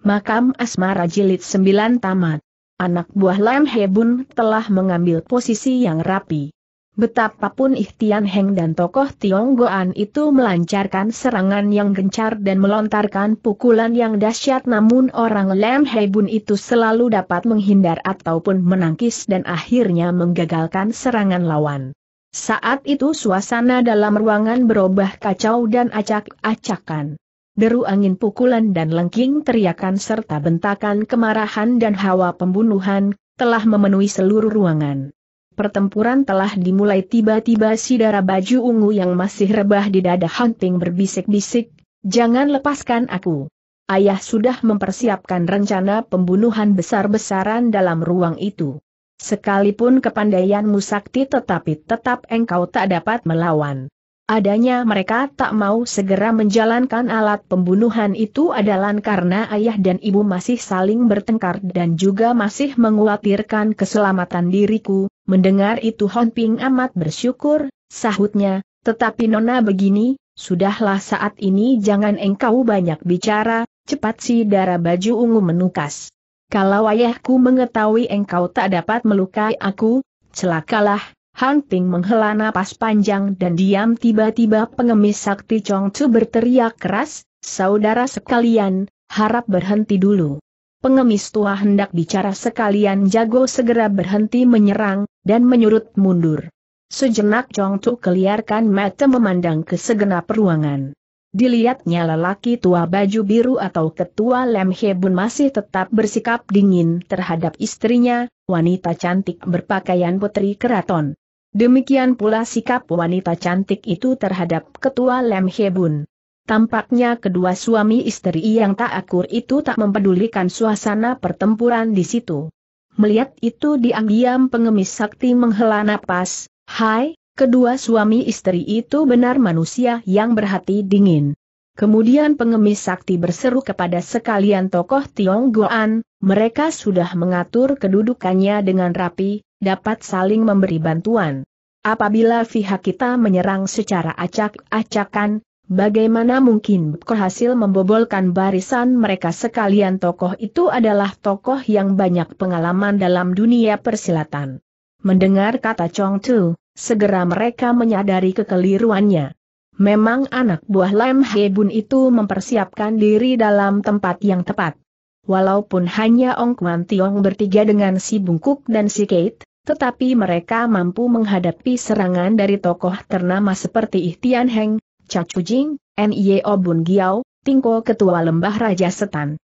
Makam Asmara Jilid 9 tamat. Anak buah Lam Hebun telah mengambil posisi yang rapi. Betapapun Ihtian Heng dan tokoh Tionggoan itu melancarkan serangan yang gencar dan melontarkan pukulan yang dahsyat namun orang Lam Hebun itu selalu dapat menghindar ataupun menangkis dan akhirnya menggagalkan serangan lawan. Saat itu suasana dalam ruangan berubah kacau dan acak-acakan deru angin pukulan dan lengking teriakan serta bentakan kemarahan dan hawa pembunuhan, telah memenuhi seluruh ruangan. Pertempuran telah dimulai tiba-tiba si darah baju ungu yang masih rebah di dada hunting berbisik-bisik, jangan lepaskan aku. Ayah sudah mempersiapkan rencana pembunuhan besar-besaran dalam ruang itu. Sekalipun kepandaianmu sakti tetapi tetap engkau tak dapat melawan. Adanya mereka tak mau segera menjalankan alat pembunuhan itu adalah karena ayah dan ibu masih saling bertengkar dan juga masih menguatirkan keselamatan diriku. Mendengar itu Hon Ping amat bersyukur, sahutnya, tetapi nona begini, sudahlah saat ini jangan engkau banyak bicara, cepat si darah baju ungu menukas. Kalau ayahku mengetahui engkau tak dapat melukai aku, celakalah, Hunting menghela napas panjang dan diam tiba-tiba pengemis sakti Chong Chu berteriak keras, saudara sekalian, harap berhenti dulu. Pengemis tua hendak bicara sekalian jago segera berhenti menyerang, dan menyurut mundur. Sejenak Chong Chu keliarkan mata memandang ke segenap ruangan. Dilihatnya lelaki tua baju biru atau ketua Lem Hebun masih tetap bersikap dingin terhadap istrinya, wanita cantik berpakaian putri keraton. Demikian pula sikap wanita cantik itu terhadap ketua Lem Hebun. Tampaknya kedua suami istri yang tak akur itu tak mempedulikan suasana pertempuran di situ. Melihat itu diam-diam pengemis sakti menghela napas, Hai, Kedua suami istri itu benar manusia yang berhati dingin. Kemudian pengemis sakti berseru kepada sekalian tokoh Tionggoan, mereka sudah mengatur kedudukannya dengan rapi, dapat saling memberi bantuan. Apabila pihak kita menyerang secara acak-acakan, bagaimana mungkin berhasil membobolkan barisan mereka sekalian tokoh itu adalah tokoh yang banyak pengalaman dalam dunia persilatan. Mendengar kata Chong Tu, segera mereka menyadari kekeliruannya. Memang anak buah Lam Bun itu mempersiapkan diri dalam tempat yang tepat. Walaupun hanya Ong Kwan Tiong bertiga dengan si Bungkuk dan si Kate, tetapi mereka mampu menghadapi serangan dari tokoh ternama seperti Ihtian Heng, Cha Chu Jing, e Obun Obun Giao, Tingko Ketua Lembah Raja Setan.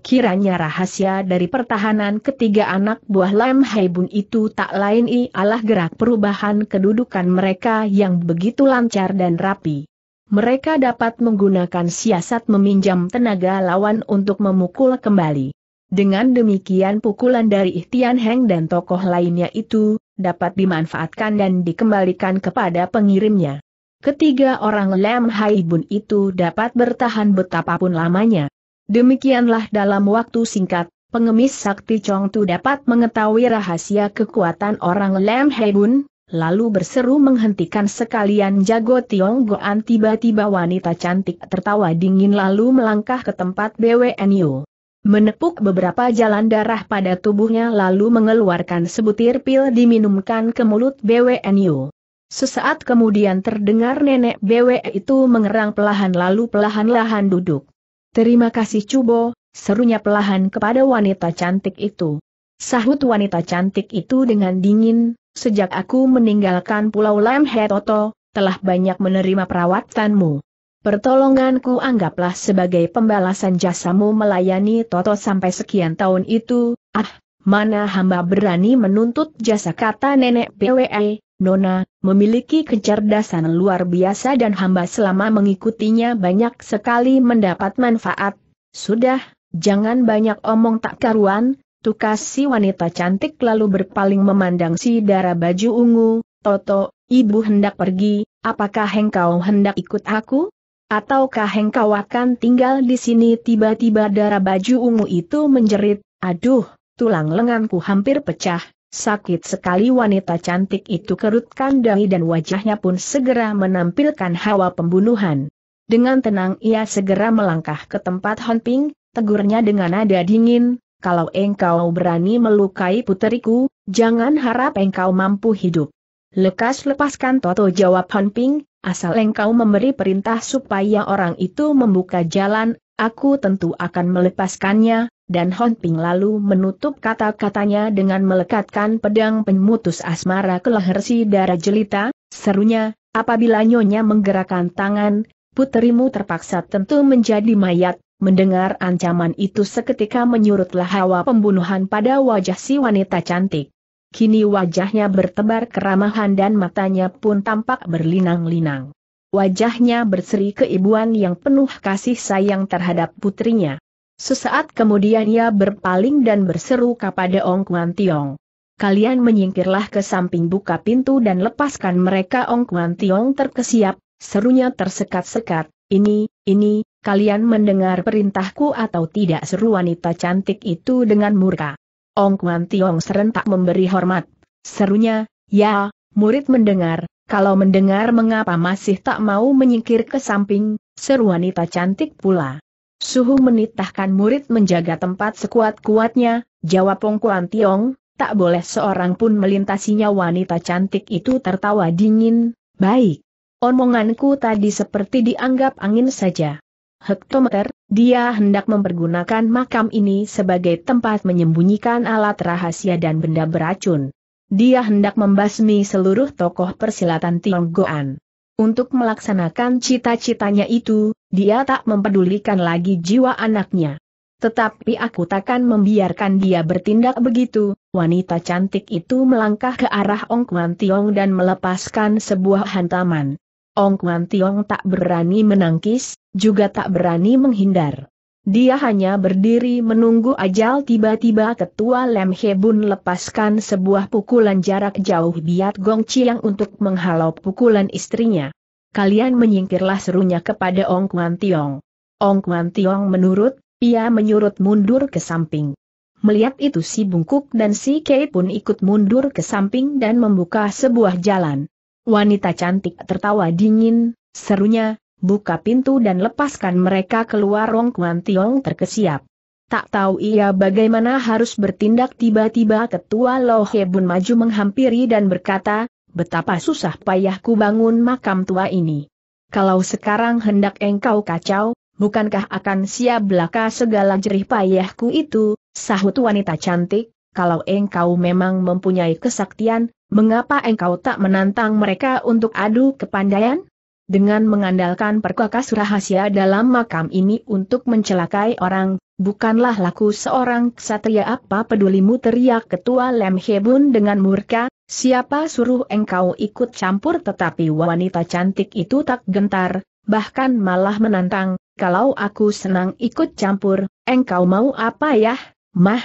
Kiranya rahasia dari pertahanan ketiga anak buah Lam Haibun itu tak lain ialah gerak perubahan kedudukan mereka yang begitu lancar dan rapi. Mereka dapat menggunakan siasat meminjam tenaga lawan untuk memukul kembali. Dengan demikian pukulan dari Ihtian Heng dan tokoh lainnya itu, dapat dimanfaatkan dan dikembalikan kepada pengirimnya. Ketiga orang Lam Haibun itu dapat bertahan betapapun lamanya. Demikianlah dalam waktu singkat, pengemis sakti Chong Tu dapat mengetahui rahasia kekuatan orang Lam Hebun, lalu berseru menghentikan sekalian jago Tiong Goan tiba-tiba wanita cantik tertawa dingin lalu melangkah ke tempat BWNU. Menepuk beberapa jalan darah pada tubuhnya lalu mengeluarkan sebutir pil diminumkan ke mulut BWNU. Sesaat kemudian terdengar nenek BW itu mengerang pelahan lalu pelahan-lahan duduk. Terima kasih Cubo, serunya pelahan kepada wanita cantik itu. Sahut wanita cantik itu dengan dingin, sejak aku meninggalkan Pulau Lemhe Toto, telah banyak menerima perawatanmu. Pertolonganku anggaplah sebagai pembalasan jasamu melayani Toto sampai sekian tahun itu, ah, mana hamba berani menuntut jasa kata nenek PWE, Nona, memiliki kecerdasan luar biasa dan hamba selama mengikutinya banyak sekali mendapat manfaat. Sudah, jangan banyak omong tak karuan, tukas si wanita cantik lalu berpaling memandang si darah baju ungu, Toto, ibu hendak pergi, apakah hengkau hendak ikut aku? Ataukah hengkau akan tinggal di sini tiba-tiba darah baju ungu itu menjerit, aduh, tulang lenganku hampir pecah, Sakit sekali wanita cantik itu kerutkan dahi dan wajahnya pun segera menampilkan hawa pembunuhan. Dengan tenang ia segera melangkah ke tempat Honping, tegurnya dengan nada dingin, kalau engkau berani melukai puteriku, jangan harap engkau mampu hidup. Lekas lepaskan Toto jawab Honping, asal engkau memberi perintah supaya orang itu membuka jalan, aku tentu akan melepaskannya, dan Hon Ping lalu menutup kata-katanya dengan melekatkan pedang pemutus asmara ke leher si darah jelita, serunya, apabila nyonya menggerakkan tangan, putrimu terpaksa tentu menjadi mayat, mendengar ancaman itu seketika menyurutlah hawa pembunuhan pada wajah si wanita cantik. Kini wajahnya bertebar keramahan dan matanya pun tampak berlinang-linang. Wajahnya berseri keibuan yang penuh kasih sayang terhadap putrinya. Sesaat kemudian ia berpaling dan berseru kepada Ong Kuan Tiong. Kalian menyingkirlah ke samping buka pintu dan lepaskan mereka Ong Kuan Tiong terkesiap, serunya tersekat-sekat, ini, ini, kalian mendengar perintahku atau tidak seru wanita cantik itu dengan murka. Ong Kuan Tiong serentak memberi hormat, serunya, ya, murid mendengar, kalau mendengar mengapa masih tak mau menyingkir ke samping, seru wanita cantik pula. Suhu menitahkan murid menjaga tempat sekuat-kuatnya, jawab Kuan Tiong, tak boleh seorang pun melintasinya wanita cantik itu tertawa dingin, baik. Omonganku tadi seperti dianggap angin saja. Hektometer, dia hendak mempergunakan makam ini sebagai tempat menyembunyikan alat rahasia dan benda beracun. Dia hendak membasmi seluruh tokoh persilatan Tionggoan. Untuk melaksanakan cita-citanya itu, dia tak mempedulikan lagi jiwa anaknya. Tetapi aku takkan membiarkan dia bertindak begitu, wanita cantik itu melangkah ke arah Ong Kwan Tiong dan melepaskan sebuah hantaman. Ong Kwan Tiong tak berani menangkis, juga tak berani menghindar. Dia hanya berdiri menunggu ajal tiba-tiba ketua Lem Hebun lepaskan sebuah pukulan jarak jauh biat Gong Chiang untuk menghalau pukulan istrinya kalian menyingkirlah serunya kepada Ong Kuan Tiong. Ong Kuan Tiong menurut, ia menyurut mundur ke samping. Melihat itu si Bungkuk dan si Kei pun ikut mundur ke samping dan membuka sebuah jalan. Wanita cantik tertawa dingin, serunya, buka pintu dan lepaskan mereka keluar Ong Kuan Tiong terkesiap. Tak tahu ia bagaimana harus bertindak tiba-tiba ketua Lo Hebun maju menghampiri dan berkata, betapa susah payahku bangun makam tua ini. Kalau sekarang hendak engkau kacau, bukankah akan sia belaka segala jerih payahku itu, sahut wanita cantik, kalau engkau memang mempunyai kesaktian, mengapa engkau tak menantang mereka untuk adu kepandaian? dengan mengandalkan perkakas rahasia dalam makam ini untuk mencelakai orang, bukanlah laku seorang ksatria apa pedulimu teriak ketua Lem Hebun dengan murka, siapa suruh engkau ikut campur tetapi wanita cantik itu tak gentar, bahkan malah menantang, kalau aku senang ikut campur, engkau mau apa ya? mah?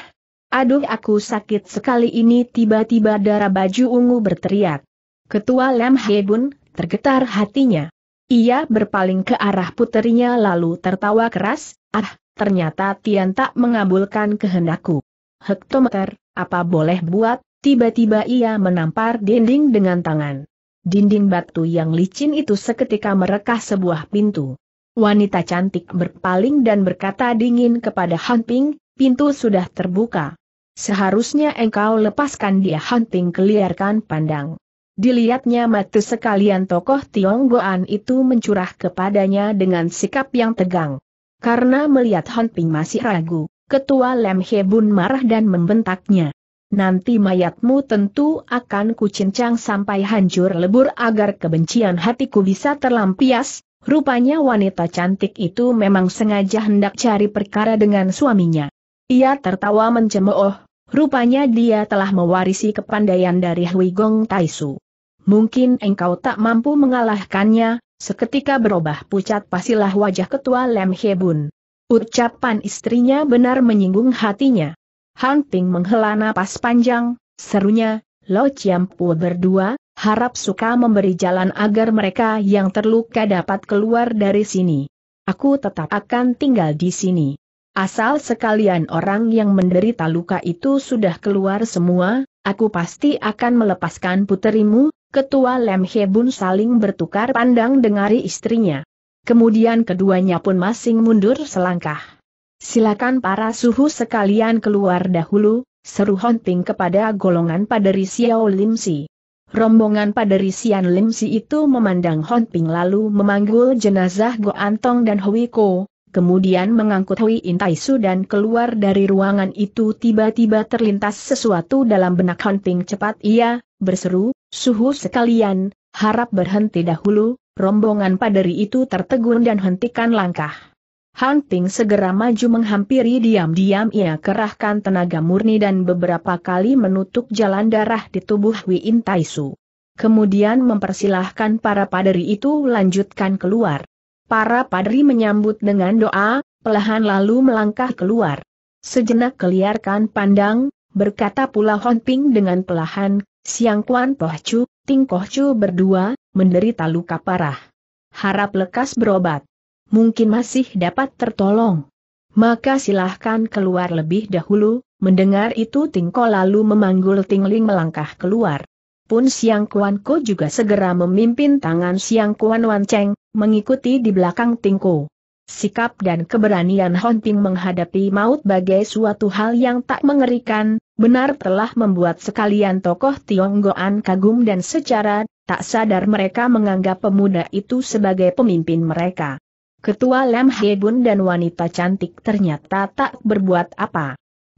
Aduh aku sakit sekali ini tiba-tiba darah baju ungu berteriak. Ketua Lem Hebun, tergetar hatinya. Ia berpaling ke arah puterinya lalu tertawa keras, ah, ternyata Tian tak mengabulkan kehendakku. Hektometer, apa boleh buat, tiba-tiba ia menampar dinding dengan tangan. Dinding batu yang licin itu seketika merekah sebuah pintu. Wanita cantik berpaling dan berkata dingin kepada Han pintu sudah terbuka. Seharusnya engkau lepaskan dia Han Ping keliarkan pandang. Dilihatnya mati sekalian tokoh Tionggoan itu mencurah kepadanya dengan sikap yang tegang. Karena melihat Hon Ping masih ragu, ketua Lem Bun marah dan membentaknya. Nanti mayatmu tentu akan kucincang sampai hancur lebur agar kebencian hatiku bisa terlampias, Rupanya wanita cantik itu memang sengaja hendak cari perkara dengan suaminya. Ia tertawa mencemooh, rupanya dia telah mewarisi kepandaian dari Hui Gong Taisu. Mungkin engkau tak mampu mengalahkannya, seketika berubah pucat pasilah wajah ketua Lem Hebun. Ucapan istrinya benar menyinggung hatinya. Han Ping menghela napas panjang, serunya, Lo Chiampu berdua, harap suka memberi jalan agar mereka yang terluka dapat keluar dari sini. Aku tetap akan tinggal di sini. Asal sekalian orang yang menderita luka itu sudah keluar semua, aku pasti akan melepaskan puterimu, Ketua Lem Bun saling bertukar pandang dengari istrinya. Kemudian keduanya pun masing mundur selangkah. Silakan para suhu sekalian keluar dahulu, seru Honting kepada golongan paderi Xiao Lim Si. Rombongan paderi Xian Lim Si itu memandang Honting lalu memanggul jenazah Go Antong dan Hui Ko, kemudian mengangkut Hui Intaisu dan keluar dari ruangan itu tiba-tiba terlintas sesuatu dalam benak Honting cepat ia berseru, suhu sekalian, harap berhenti dahulu, rombongan paderi itu tertegun dan hentikan langkah. Hunting segera maju menghampiri diam-diam ia kerahkan tenaga murni dan beberapa kali menutup jalan darah di tubuh Wiin Taisu. Kemudian mempersilahkan para paderi itu lanjutkan keluar. Para paderi menyambut dengan doa, pelahan lalu melangkah keluar. Sejenak keliarkan pandang, berkata pula Ping dengan pelahan, Siang Kuan Chu, Ting Chu berdua, menderita luka parah. Harap lekas berobat. Mungkin masih dapat tertolong. Maka silahkan keluar lebih dahulu, mendengar itu Ting Tingko lalu memanggul Ting Ling melangkah keluar. Pun Siang Kuan Ko juga segera memimpin tangan Siang Kuan Wan Cheng, mengikuti di belakang Ting Tingko. Sikap dan keberanian Hon Ping menghadapi maut bagai suatu hal yang tak mengerikan, benar telah membuat sekalian tokoh Tionggoan kagum dan secara tak sadar mereka menganggap pemuda itu sebagai pemimpin mereka. Ketua Lam Hebun dan wanita cantik ternyata tak berbuat apa.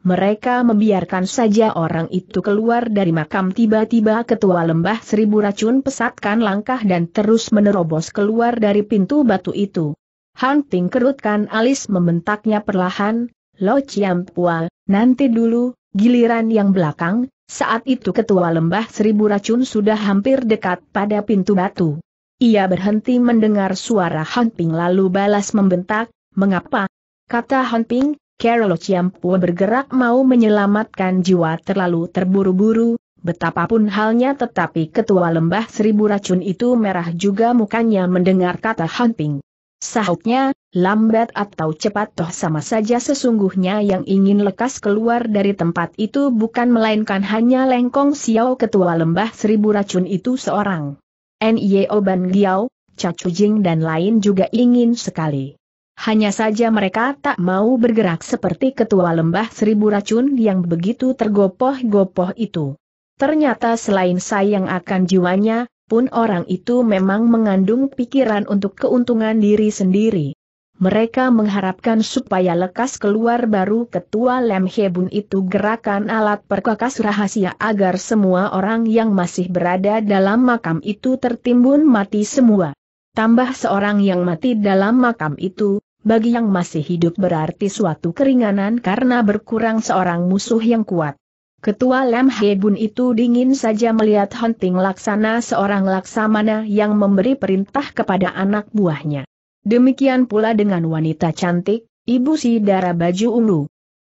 Mereka membiarkan saja orang itu keluar dari makam tiba-tiba ketua lembah seribu racun pesatkan langkah dan terus menerobos keluar dari pintu batu itu. Han Ting kerutkan alis membentaknya perlahan, Lo Chiam Pua, nanti dulu, Giliran yang belakang, saat itu ketua lembah seribu racun sudah hampir dekat pada pintu batu. Ia berhenti mendengar suara Hanping lalu balas membentak, mengapa? Kata Hanping, Carol Ciampu bergerak mau menyelamatkan jiwa terlalu terburu-buru, Betapapun halnya tetapi ketua lembah seribu racun itu merah juga mukanya mendengar kata Hanping. Sahutnya, lambat atau cepat toh sama saja sesungguhnya yang ingin lekas keluar dari tempat itu bukan melainkan hanya Lengkong Xiao ketua lembah seribu racun itu seorang. N.I.O. Oban Giao, Cacu Jing dan lain juga ingin sekali. Hanya saja mereka tak mau bergerak seperti ketua lembah seribu racun yang begitu tergopoh-gopoh itu. Ternyata selain sayang akan jiwanya, pun orang itu memang mengandung pikiran untuk keuntungan diri sendiri. Mereka mengharapkan supaya lekas keluar baru ketua Lem Hebun itu gerakan alat perkakas rahasia agar semua orang yang masih berada dalam makam itu tertimbun mati semua. Tambah seorang yang mati dalam makam itu, bagi yang masih hidup berarti suatu keringanan karena berkurang seorang musuh yang kuat. Ketua Lem Bun itu dingin saja melihat Hunting Laksana seorang laksamana yang memberi perintah kepada anak buahnya. Demikian pula dengan wanita cantik, Ibu si darah baju ungu.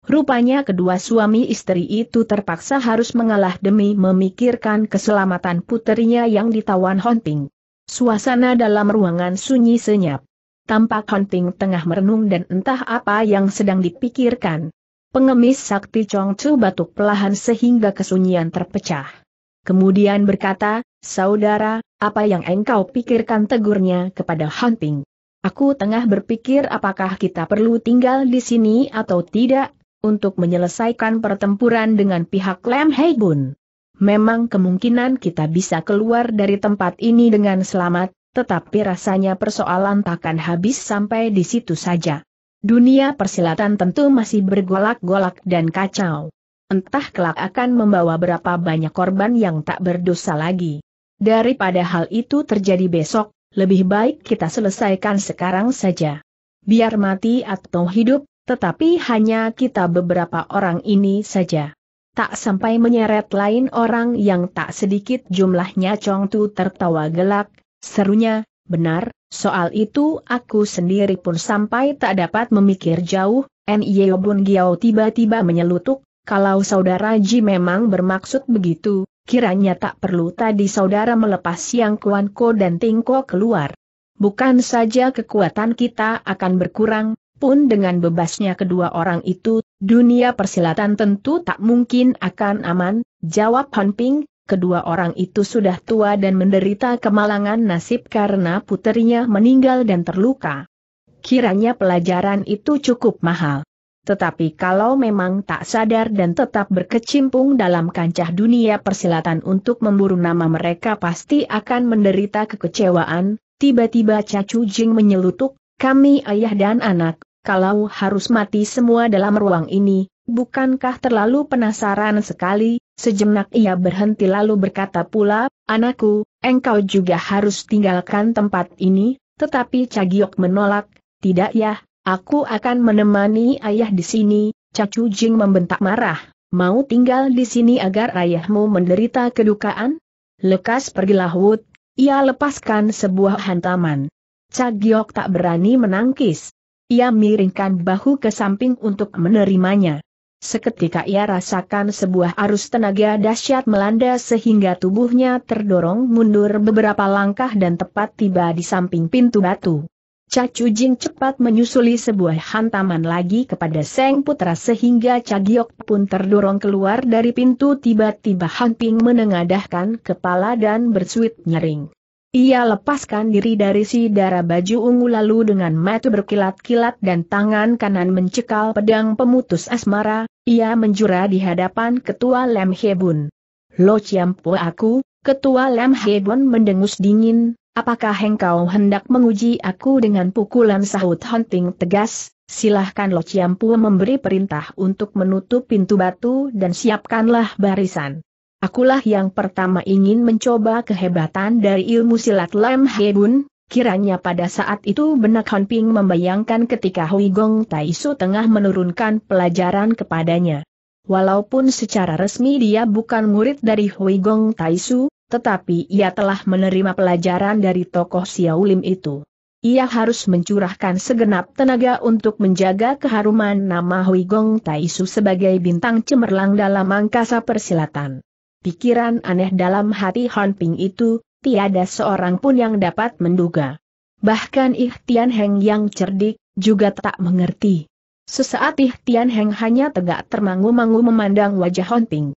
Rupanya kedua suami istri itu terpaksa harus mengalah demi memikirkan keselamatan puterinya yang ditawan Hunting. Suasana dalam ruangan sunyi senyap. Tampak Hunting tengah merenung dan entah apa yang sedang dipikirkan. Pengemis sakti Chong Chu batuk pelahan sehingga kesunyian terpecah. Kemudian berkata, saudara, apa yang engkau pikirkan tegurnya kepada Han Aku tengah berpikir apakah kita perlu tinggal di sini atau tidak, untuk menyelesaikan pertempuran dengan pihak Lam Hei Bun. Memang kemungkinan kita bisa keluar dari tempat ini dengan selamat, tetapi rasanya persoalan takkan habis sampai di situ saja. Dunia persilatan tentu masih bergolak-golak dan kacau. Entah kelak akan membawa berapa banyak korban yang tak berdosa lagi. Daripada hal itu terjadi besok, lebih baik kita selesaikan sekarang saja. Biar mati atau hidup, tetapi hanya kita beberapa orang ini saja. Tak sampai menyeret lain orang yang tak sedikit jumlahnya Chong Tu tertawa gelak, serunya, benar, Soal itu aku sendiri pun sampai tak dapat memikir jauh, N.Y. Bun Giao tiba-tiba menyelutuk, kalau saudara Ji memang bermaksud begitu, kiranya tak perlu tadi saudara melepas siang Kuan Ko dan ting Ko keluar. Bukan saja kekuatan kita akan berkurang, pun dengan bebasnya kedua orang itu, dunia persilatan tentu tak mungkin akan aman, jawab Han Ping, kedua orang itu sudah tua dan menderita kemalangan nasib karena putrinya meninggal dan terluka. Kiranya pelajaran itu cukup mahal. Tetapi kalau memang tak sadar dan tetap berkecimpung dalam kancah dunia persilatan untuk memburu nama mereka pasti akan menderita kekecewaan, tiba-tiba Cacu Jing menyelutuk, kami ayah dan anak, kalau harus mati semua dalam ruang ini, bukankah terlalu penasaran sekali, sejenak ia berhenti lalu berkata pula, anakku, engkau juga harus tinggalkan tempat ini, tetapi Cagiok menolak, tidak ya, aku akan menemani ayah di sini, Cacu Jing membentak marah, mau tinggal di sini agar ayahmu menderita kedukaan? Lekas pergilah Wood, ia lepaskan sebuah hantaman. Cagiok tak berani menangkis. Ia miringkan bahu ke samping untuk menerimanya. Seketika ia rasakan sebuah arus tenaga dahsyat melanda sehingga tubuhnya terdorong mundur beberapa langkah dan tepat tiba di samping pintu batu. Cacu Jing cepat menyusuli sebuah hantaman lagi kepada Seng Putra sehingga Cagiok pun terdorong keluar dari pintu tiba-tiba Han Ping menengadahkan kepala dan bersuit nyering. Ia lepaskan diri dari si darah baju ungu lalu dengan mata berkilat-kilat dan tangan kanan mencekal pedang pemutus asmara, ia menjura di hadapan ketua Lem Hebun. Lo ciampu aku, ketua Lem Hebun mendengus dingin, apakah engkau hendak menguji aku dengan pukulan sahut hunting tegas, silahkan Lo ciampu memberi perintah untuk menutup pintu batu dan siapkanlah barisan. Akulah yang pertama ingin mencoba kehebatan dari ilmu silat Lem Hebun, Kiranya pada saat itu benak Han Ping membayangkan ketika Hui Gong Taisu tengah menurunkan pelajaran kepadanya. Walaupun secara resmi dia bukan murid dari Hui Gong Taisu, tetapi ia telah menerima pelajaran dari tokoh Xiaolim itu. Ia harus mencurahkan segenap tenaga untuk menjaga keharuman nama Hui Gong Taisu sebagai bintang cemerlang dalam angkasa persilatan. Pikiran aneh dalam hati Han Ping itu, tiada seorang pun yang dapat menduga. Bahkan Ihtian Heng yang cerdik, juga tak mengerti. Sesaat Ihtian Heng hanya tegak termangu-mangu memandang wajah Honting.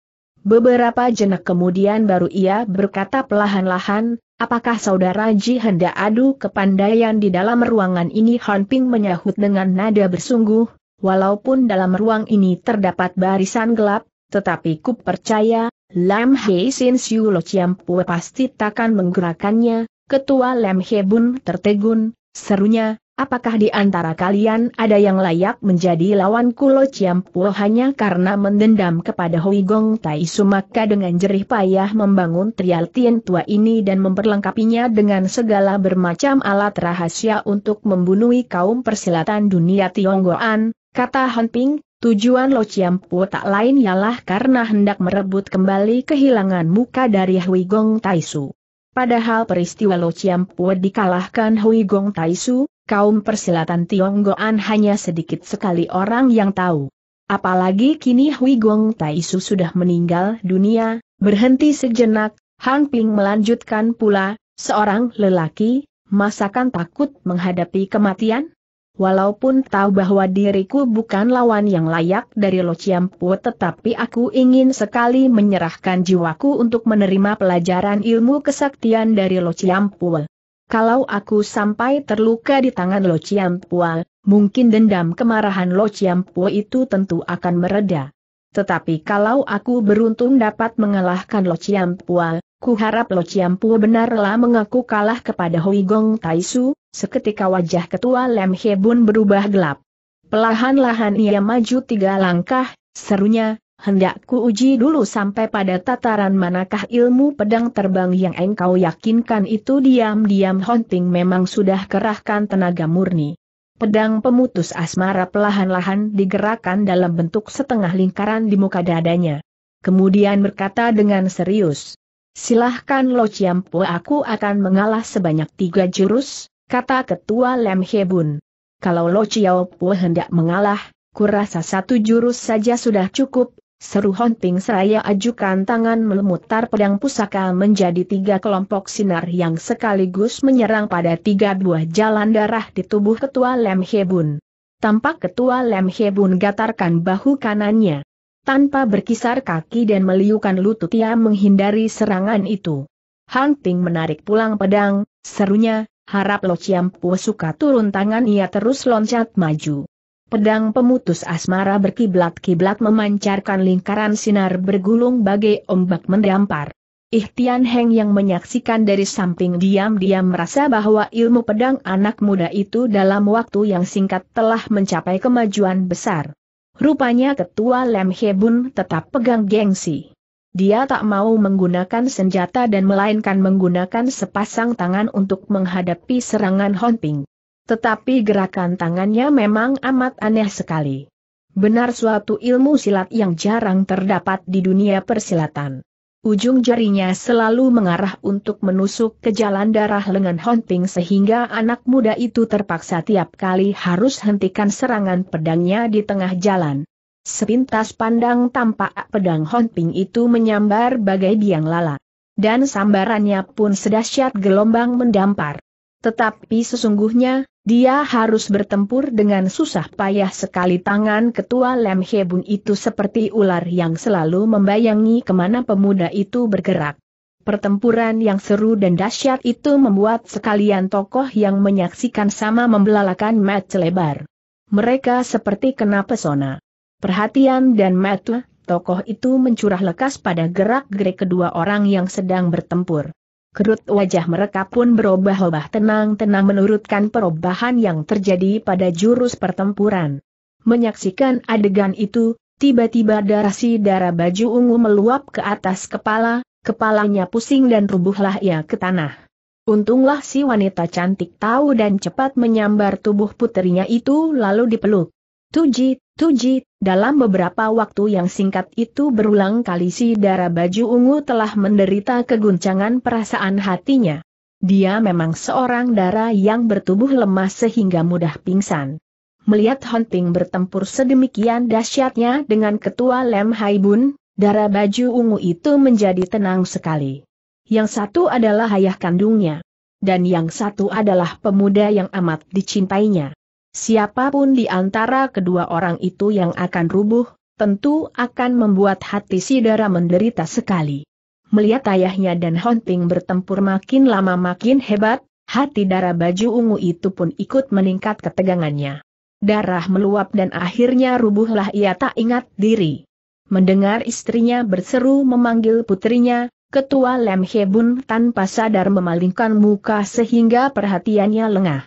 Beberapa jenak kemudian baru ia berkata pelahan-lahan, apakah saudara Ji hendak adu kepandaian di dalam ruangan ini Honting menyahut dengan nada bersungguh, Walaupun dalam ruang ini terdapat barisan gelap, tetapi ku percaya, Lam Hei Sin Siu Lo Chiam Pue pasti takkan menggerakkannya, ketua Lam Hei Bun tertegun, serunya, apakah di antara kalian ada yang layak menjadi lawanku Lo Chiam Pue hanya karena mendendam kepada Hui Gong Tai maka dengan jerih payah membangun trial tien tua ini dan memperlengkapinya dengan segala bermacam alat rahasia untuk membunuhi kaum persilatan dunia Tionggoan, kata Han Ping, Tujuan Lo Chiampo tak lain ialah karena hendak merebut kembali kehilangan muka dari Hui Gong Taisu. Padahal peristiwa Lo Chiampo dikalahkan Hui Gong Taisu, kaum persilatan Tionggoan hanya sedikit sekali orang yang tahu. Apalagi kini Hui Gong Taisu sudah meninggal dunia, berhenti sejenak, Hang Ping melanjutkan pula, seorang lelaki, masakan takut menghadapi kematian? Walaupun tahu bahwa diriku bukan lawan yang layak dari Lo Chiampu tetapi aku ingin sekali menyerahkan jiwaku untuk menerima pelajaran ilmu kesaktian dari Lo Chiampu. Kalau aku sampai terluka di tangan Lo Chiampu, mungkin dendam kemarahan Lo Chiampu itu tentu akan mereda. Tetapi kalau aku beruntung dapat mengalahkan Lo Chiampu, Kuharap Lo Chiampu benarlah mengaku kalah kepada Hui Gong Taisu, seketika wajah ketua Lem Bun berubah gelap. Pelahan-lahan ia maju tiga langkah, serunya, hendak ku uji dulu sampai pada tataran manakah ilmu pedang terbang yang engkau yakinkan itu diam-diam hunting memang sudah kerahkan tenaga murni. Pedang pemutus asmara pelahan-lahan digerakkan dalam bentuk setengah lingkaran di muka dadanya. Kemudian berkata dengan serius, Silahkan Lo Chiampo aku akan mengalah sebanyak tiga jurus, kata ketua Lem Hebun. Kalau Lo Chiampo hendak mengalah, kurasa satu jurus saja sudah cukup, seru Honting seraya ajukan tangan memutar pedang pusaka menjadi tiga kelompok sinar yang sekaligus menyerang pada tiga buah jalan darah di tubuh ketua Lem Hebun. Tampak ketua Lem Hebun gatarkan bahu kanannya. Tanpa berkisar kaki dan meliukan lutut ia menghindari serangan itu. Hang Ting menarik pulang pedang, serunya, harap Lo Ciampu suka turun tangan ia terus loncat maju. Pedang pemutus asmara berkiblat-kiblat memancarkan lingkaran sinar bergulung bagai ombak mendampar. Ihtian Heng yang menyaksikan dari samping diam-diam merasa bahwa ilmu pedang anak muda itu dalam waktu yang singkat telah mencapai kemajuan besar. Rupanya ketua Lem Hebun tetap pegang gengsi. Dia tak mau menggunakan senjata dan melainkan menggunakan sepasang tangan untuk menghadapi serangan Honping. Tetapi gerakan tangannya memang amat aneh sekali. Benar suatu ilmu silat yang jarang terdapat di dunia persilatan. Ujung jarinya selalu mengarah untuk menusuk ke jalan darah lengan Honting sehingga anak muda itu terpaksa tiap kali harus hentikan serangan pedangnya di tengah jalan. Sepintas pandang tampak pedang Honting itu menyambar bagai biang lala. Dan sambarannya pun sedahsyat gelombang mendampar. Tetapi sesungguhnya, dia harus bertempur dengan susah payah sekali tangan ketua Lem Hebun itu seperti ular yang selalu membayangi kemana pemuda itu bergerak. Pertempuran yang seru dan dahsyat itu membuat sekalian tokoh yang menyaksikan sama membelalakan mat lebar. Mereka seperti kena pesona. Perhatian dan mata, tokoh itu mencurah lekas pada gerak-gerik kedua orang yang sedang bertempur. Kerut wajah mereka pun berubah-ubah tenang-tenang menurutkan perubahan yang terjadi pada jurus pertempuran. Menyaksikan adegan itu, tiba-tiba darah si darah baju ungu meluap ke atas kepala, kepalanya pusing dan rubuhlah ia ke tanah. Untunglah si wanita cantik tahu dan cepat menyambar tubuh putrinya itu lalu dipeluk. Tuji, tuji, dalam beberapa waktu yang singkat itu berulang kali si darah baju ungu telah menderita keguncangan perasaan hatinya. Dia memang seorang darah yang bertubuh lemah sehingga mudah pingsan. Melihat hunting bertempur sedemikian dahsyatnya dengan ketua Lem Haibun, darah baju ungu itu menjadi tenang sekali. Yang satu adalah ayah kandungnya. Dan yang satu adalah pemuda yang amat dicintainya. Siapapun di antara kedua orang itu yang akan rubuh, tentu akan membuat hati Sidara menderita sekali. Melihat ayahnya dan Honting bertempur makin lama makin hebat, hati darah baju ungu itu pun ikut meningkat ketegangannya. Darah meluap dan akhirnya rubuhlah ia tak ingat diri. Mendengar istrinya berseru memanggil putrinya, ketua Lem Hebun tanpa sadar memalingkan muka sehingga perhatiannya lengah.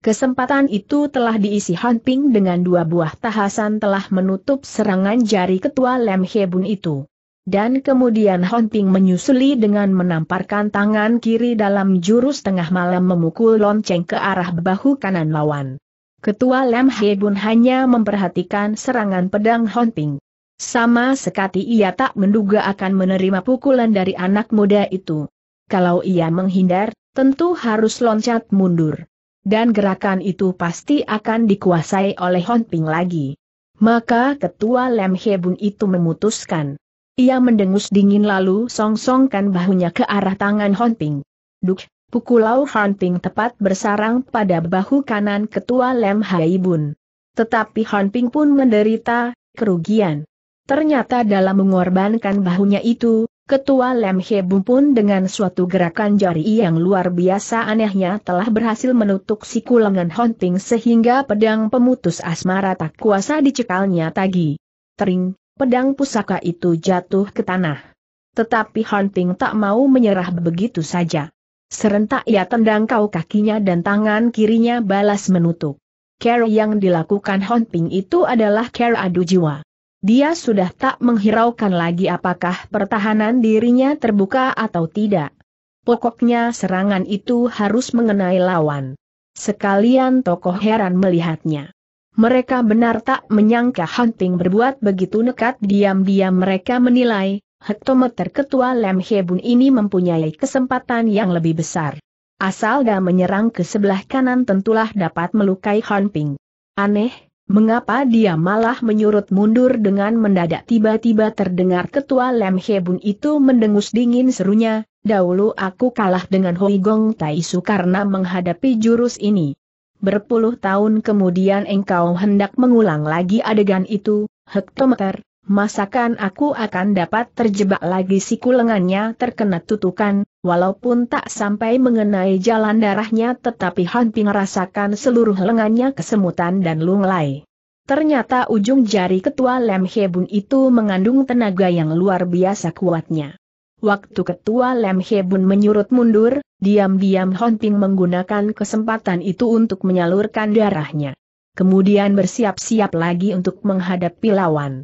Kesempatan itu telah diisi Han dengan dua buah tahasan telah menutup serangan jari ketua Lem Hebun itu. Dan kemudian Han Ping menyusuli dengan menamparkan tangan kiri dalam jurus tengah malam memukul lonceng ke arah bahu kanan lawan. Ketua Lem Bun hanya memperhatikan serangan pedang Han Ping. Sama sekali ia tak menduga akan menerima pukulan dari anak muda itu. Kalau ia menghindar, tentu harus loncat mundur dan gerakan itu pasti akan dikuasai oleh Hon Ping lagi. Maka ketua Lem Bun itu memutuskan. Ia mendengus dingin lalu songsongkan bahunya ke arah tangan Hon Ping. Duk, pukulau Hon Ping tepat bersarang pada bahu kanan ketua Lem Bun. Tetapi Hon Ping pun menderita kerugian. Ternyata dalam mengorbankan bahunya itu, Ketua Lem Hebum pun dengan suatu gerakan jari yang luar biasa anehnya telah berhasil menutup siku lengan Honting sehingga pedang pemutus asmara tak kuasa dicekalnya tagi. Tering, pedang pusaka itu jatuh ke tanah. Tetapi Honting tak mau menyerah begitu saja. Serentak ia tendang kau kakinya dan tangan kirinya balas menutup. Care yang dilakukan Honting itu adalah care adu jiwa. Dia sudah tak menghiraukan lagi apakah pertahanan dirinya terbuka atau tidak. Pokoknya serangan itu harus mengenai lawan. Sekalian tokoh heran melihatnya. Mereka benar tak menyangka Hunting berbuat begitu nekat diam-diam mereka menilai, hektometer ketua Lem Hebun ini mempunyai kesempatan yang lebih besar. Asal dia menyerang ke sebelah kanan tentulah dapat melukai Hunting. Aneh, Mengapa dia malah menyurut mundur dengan mendadak tiba-tiba terdengar ketua Lem Hebun itu mendengus dingin serunya, dahulu aku kalah dengan Hoi Gong Taisu karena menghadapi jurus ini. Berpuluh tahun kemudian engkau hendak mengulang lagi adegan itu, hektometer, masakan aku akan dapat terjebak lagi siku lengannya terkena tutukan, Walaupun tak sampai mengenai jalan darahnya tetapi Han Ping merasakan seluruh lengannya kesemutan dan lunglai. Ternyata ujung jari ketua Lem Bun itu mengandung tenaga yang luar biasa kuatnya. Waktu ketua Lem Bun menyurut mundur, diam-diam Hon Ping menggunakan kesempatan itu untuk menyalurkan darahnya kemudian bersiap-siap lagi untuk menghadapi lawan.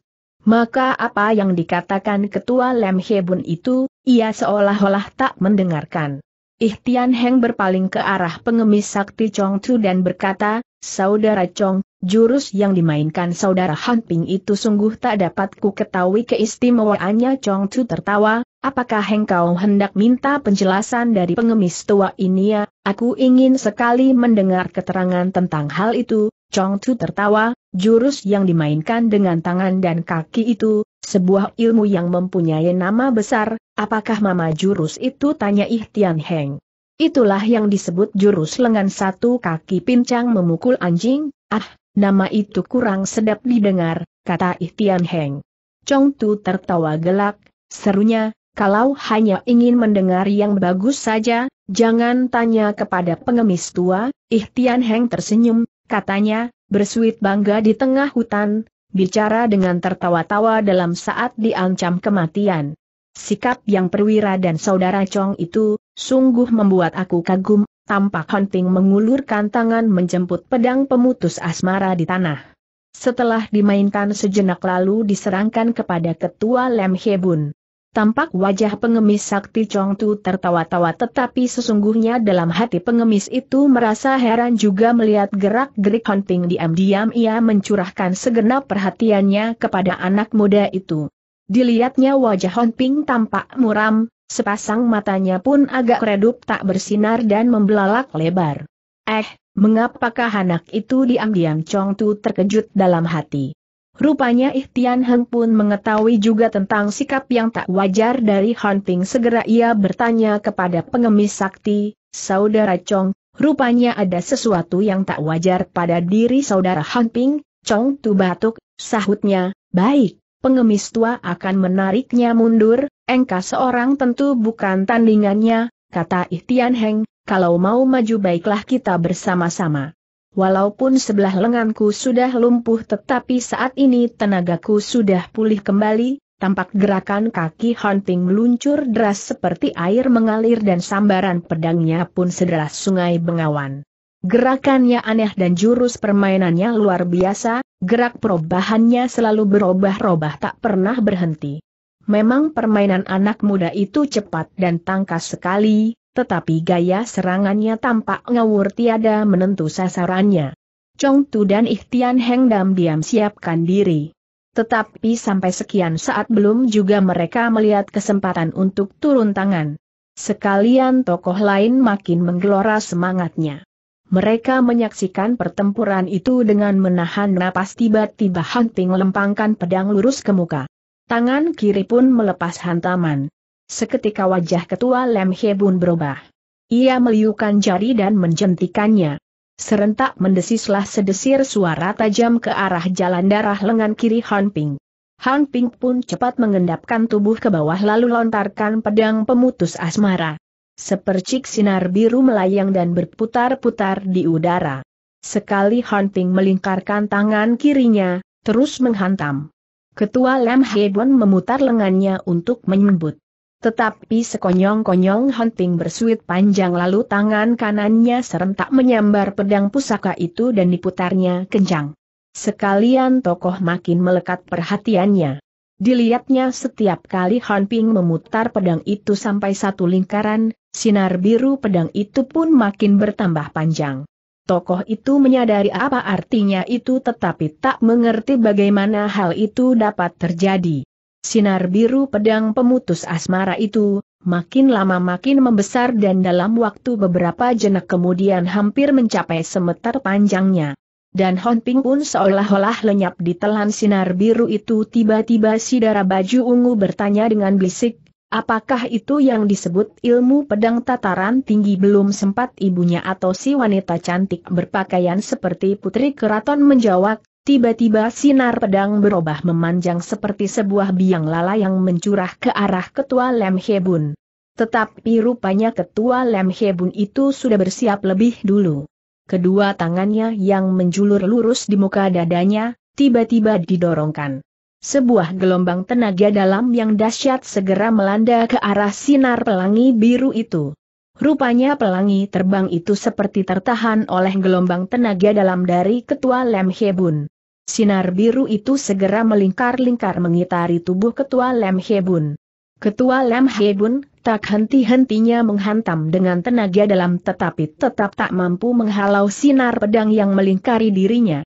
Maka apa yang dikatakan ketua Lem Hebun itu, ia seolah-olah tak mendengarkan. Ihtian Heng berpaling ke arah pengemis sakti Chong Tu dan berkata, Saudara Chong, jurus yang dimainkan saudara Han Ping itu sungguh tak dapat ku ketahui keistimewaannya Chong Tu tertawa, apakah Heng kau hendak minta penjelasan dari pengemis tua ini ya, aku ingin sekali mendengar keterangan tentang hal itu, Chong Tu tertawa, jurus yang dimainkan dengan tangan dan kaki itu, sebuah ilmu yang mempunyai nama besar, apakah mama jurus itu tanya Ih Heng. Itulah yang disebut jurus lengan satu kaki pincang memukul anjing, ah, nama itu kurang sedap didengar, kata Ih Heng. Chong Tu tertawa gelak, serunya, kalau hanya ingin mendengar yang bagus saja, jangan tanya kepada pengemis tua, Ihtian Heng tersenyum, katanya, bersuit bangga di tengah hutan, bicara dengan tertawa-tawa dalam saat diancam kematian. Sikap yang perwira dan saudara Chong itu, sungguh membuat aku kagum, tampak Hunting mengulurkan tangan menjemput pedang pemutus asmara di tanah. Setelah dimainkan sejenak lalu diserangkan kepada ketua Lem Hebun. Tampak wajah pengemis sakti Chong Tu tertawa-tawa tetapi sesungguhnya dalam hati pengemis itu merasa heran juga melihat gerak-gerik Ping diam-diam ia mencurahkan segenap perhatiannya kepada anak muda itu. Dilihatnya wajah Ping tampak muram, sepasang matanya pun agak redup tak bersinar dan membelalak lebar. Eh, mengapakah anak itu diam-diam Chong Tu terkejut dalam hati. Rupanya Ihtian Heng pun mengetahui juga tentang sikap yang tak wajar dari Han segera ia bertanya kepada pengemis sakti, Saudara Chong, rupanya ada sesuatu yang tak wajar pada diri Saudara Han Ping, Chong tu batuk, sahutnya, baik, pengemis tua akan menariknya mundur, engkau seorang tentu bukan tandingannya, kata Ihtian Heng, kalau mau maju baiklah kita bersama-sama. Walaupun sebelah lenganku sudah lumpuh tetapi saat ini tenagaku sudah pulih kembali, tampak gerakan kaki Hunting meluncur deras seperti air mengalir dan sambaran pedangnya pun sederas sungai Bengawan. Gerakannya aneh dan jurus permainannya luar biasa, gerak perubahannya selalu berubah-ubah tak pernah berhenti. Memang permainan anak muda itu cepat dan tangkas sekali, tetapi gaya serangannya tampak ngawur tiada menentu sasarannya. Chong Tu dan Ihtian Heng Dam diam siapkan diri. Tetapi sampai sekian saat belum juga mereka melihat kesempatan untuk turun tangan. Sekalian tokoh lain makin menggelora semangatnya. Mereka menyaksikan pertempuran itu dengan menahan napas tiba-tiba Hanting lempangkan pedang lurus ke muka. Tangan kiri pun melepas hantaman. Seketika wajah ketua Lem Hebun berubah. Ia meliukan jari dan menjentikannya. Serentak mendesislah sedesir suara tajam ke arah jalan darah lengan kiri Han Ping. Han Ping pun cepat mengendapkan tubuh ke bawah lalu lontarkan pedang pemutus asmara. Sepercik sinar biru melayang dan berputar-putar di udara. Sekali Han Ping melingkarkan tangan kirinya, terus menghantam. Ketua Lam Hebon memutar lengannya untuk menyembut. Tetapi sekonyong-konyong Hunting bersuit panjang lalu tangan kanannya serentak menyambar pedang pusaka itu dan diputarnya kencang. Sekalian tokoh makin melekat perhatiannya. Dilihatnya setiap kali Hunting memutar pedang itu sampai satu lingkaran, sinar biru pedang itu pun makin bertambah panjang. Tokoh itu menyadari apa artinya itu tetapi tak mengerti bagaimana hal itu dapat terjadi. Sinar biru pedang pemutus asmara itu, makin lama makin membesar dan dalam waktu beberapa jenak kemudian hampir mencapai semeter panjangnya. Dan Hon Ping pun seolah-olah lenyap di telan sinar biru itu tiba-tiba si darah baju ungu bertanya dengan bisik, apakah itu yang disebut ilmu pedang tataran tinggi belum sempat ibunya atau si wanita cantik berpakaian seperti putri keraton menjawab, Tiba-tiba sinar pedang berubah memanjang seperti sebuah biang lala yang mencurah ke arah ketua Lem Hebun. Tetapi rupanya ketua Lem Hebun itu sudah bersiap lebih dulu. Kedua tangannya yang menjulur lurus di muka dadanya, tiba-tiba didorongkan. Sebuah gelombang tenaga dalam yang dahsyat segera melanda ke arah sinar pelangi biru itu. Rupanya pelangi terbang itu seperti tertahan oleh gelombang tenaga dalam dari ketua Lem Hebun. Sinar biru itu segera melingkar-lingkar mengitari tubuh ketua Lem Hebun. Ketua Lem Hebun tak henti-hentinya menghantam dengan tenaga dalam tetapi tetap tak mampu menghalau sinar pedang yang melingkari dirinya.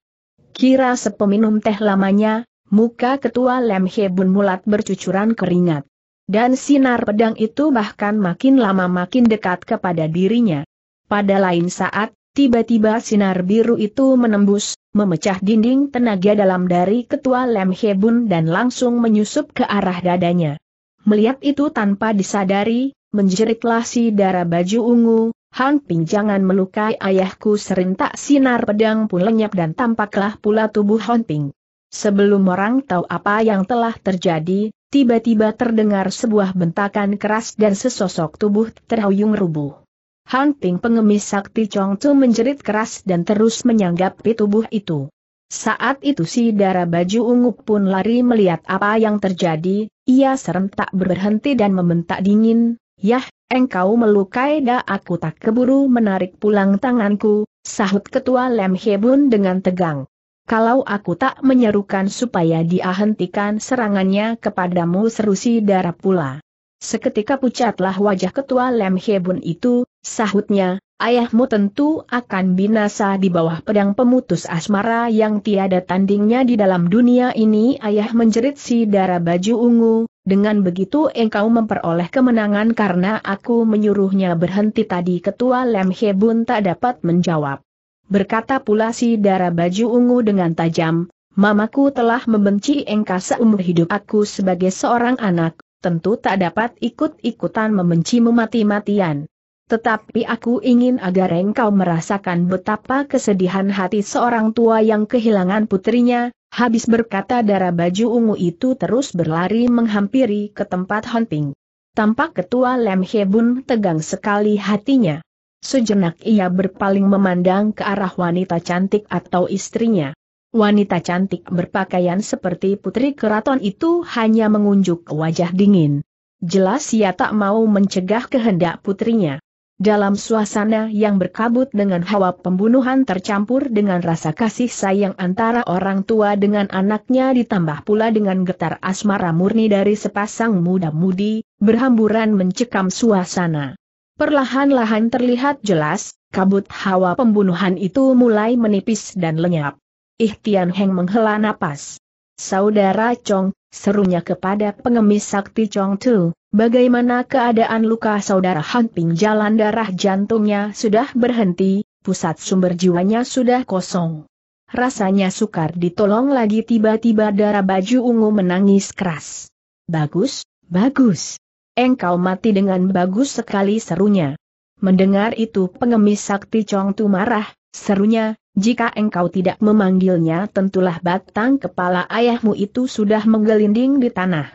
Kira sepeminum teh lamanya, muka ketua Lem Hebun mulat bercucuran keringat. Dan sinar pedang itu bahkan makin lama makin dekat kepada dirinya. Pada lain saat, tiba-tiba sinar biru itu menembus, memecah dinding tenaga dalam dari ketua Lem Hebun dan langsung menyusup ke arah dadanya. Melihat itu tanpa disadari, menjeritlah si darah baju ungu, Han Ping jangan melukai ayahku serintak sinar pedang pun lenyap dan tampaklah pula tubuh Han Ping. Sebelum orang tahu apa yang telah terjadi, tiba-tiba terdengar sebuah bentakan keras dan sesosok tubuh terhuyung rubuh. Hunting pengemis sakti Chong Tu menjerit keras dan terus menyanggapi tubuh itu. Saat itu si darah baju ungu pun lari melihat apa yang terjadi, ia serentak berhenti dan membentak dingin, Yah, engkau melukai dah aku tak keburu menarik pulang tanganku, sahut ketua Lem Hebun dengan tegang. Kalau aku tak menyerukan supaya dia hentikan serangannya kepadamu seru si darah pula. Seketika pucatlah wajah ketua Lem Hebun itu, sahutnya, ayahmu tentu akan binasa di bawah pedang pemutus asmara yang tiada tandingnya di dalam dunia ini. Ayah menjerit si darah baju ungu, dengan begitu engkau memperoleh kemenangan karena aku menyuruhnya berhenti tadi ketua Lem Hebun tak dapat menjawab. Berkata pula si darah baju ungu dengan tajam, Mamaku telah membenci engkau seumur hidup aku sebagai seorang anak, tentu tak dapat ikut-ikutan membencimu mati-matian. Tetapi aku ingin agar engkau merasakan betapa kesedihan hati seorang tua yang kehilangan putrinya, habis berkata darah baju ungu itu terus berlari menghampiri ke tempat hunting. Tampak ketua Lem Hebun tegang sekali hatinya. Sejenak ia berpaling memandang ke arah wanita cantik atau istrinya. Wanita cantik berpakaian seperti putri keraton itu hanya mengunjuk wajah dingin. Jelas ia tak mau mencegah kehendak putrinya. Dalam suasana yang berkabut dengan hawa pembunuhan tercampur dengan rasa kasih sayang antara orang tua dengan anaknya ditambah pula dengan getar asmara murni dari sepasang muda-mudi, berhamburan mencekam suasana. Perlahan-lahan terlihat jelas, kabut hawa pembunuhan itu mulai menipis dan lenyap. Ih Tian Heng menghela napas. Saudara Chong, serunya kepada pengemis sakti Chong Tu, bagaimana keadaan luka saudara Hanping jalan darah jantungnya sudah berhenti, pusat sumber jiwanya sudah kosong. Rasanya sukar ditolong lagi tiba-tiba darah baju ungu menangis keras. Bagus, bagus. Engkau mati dengan bagus sekali serunya. Mendengar itu pengemis sakti Chong Tu marah, Serunya, jika engkau tidak memanggilnya tentulah batang kepala ayahmu itu sudah menggelinding di tanah.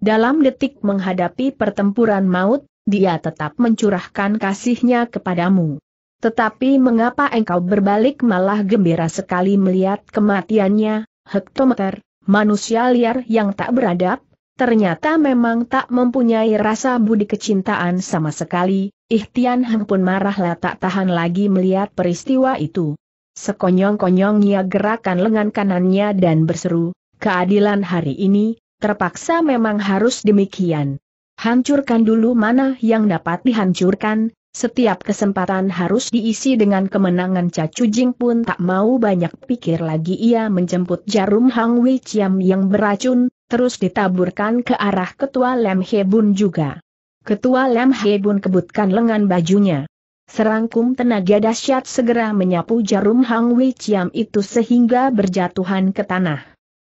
Dalam detik menghadapi pertempuran maut, dia tetap mencurahkan kasihnya kepadamu. Tetapi mengapa engkau berbalik malah gembira sekali melihat kematiannya, hektometer, manusia liar yang tak beradab? Ternyata memang tak mempunyai rasa budi kecintaan sama sekali, Ihtian Heng pun marahlah tak tahan lagi melihat peristiwa itu. Sekonyong-konyongnya gerakan lengan kanannya dan berseru, keadilan hari ini, terpaksa memang harus demikian. Hancurkan dulu mana yang dapat dihancurkan, setiap kesempatan harus diisi dengan kemenangan Cacu Jing pun tak mau banyak pikir lagi ia menjemput jarum Hang Wei Chiam yang beracun, terus ditaburkan ke arah ketua Lem Bun juga. Ketua Lem Bun kebutkan lengan bajunya. Serangkum tenaga dahsyat segera menyapu jarum Hang Wei Chiam itu sehingga berjatuhan ke tanah.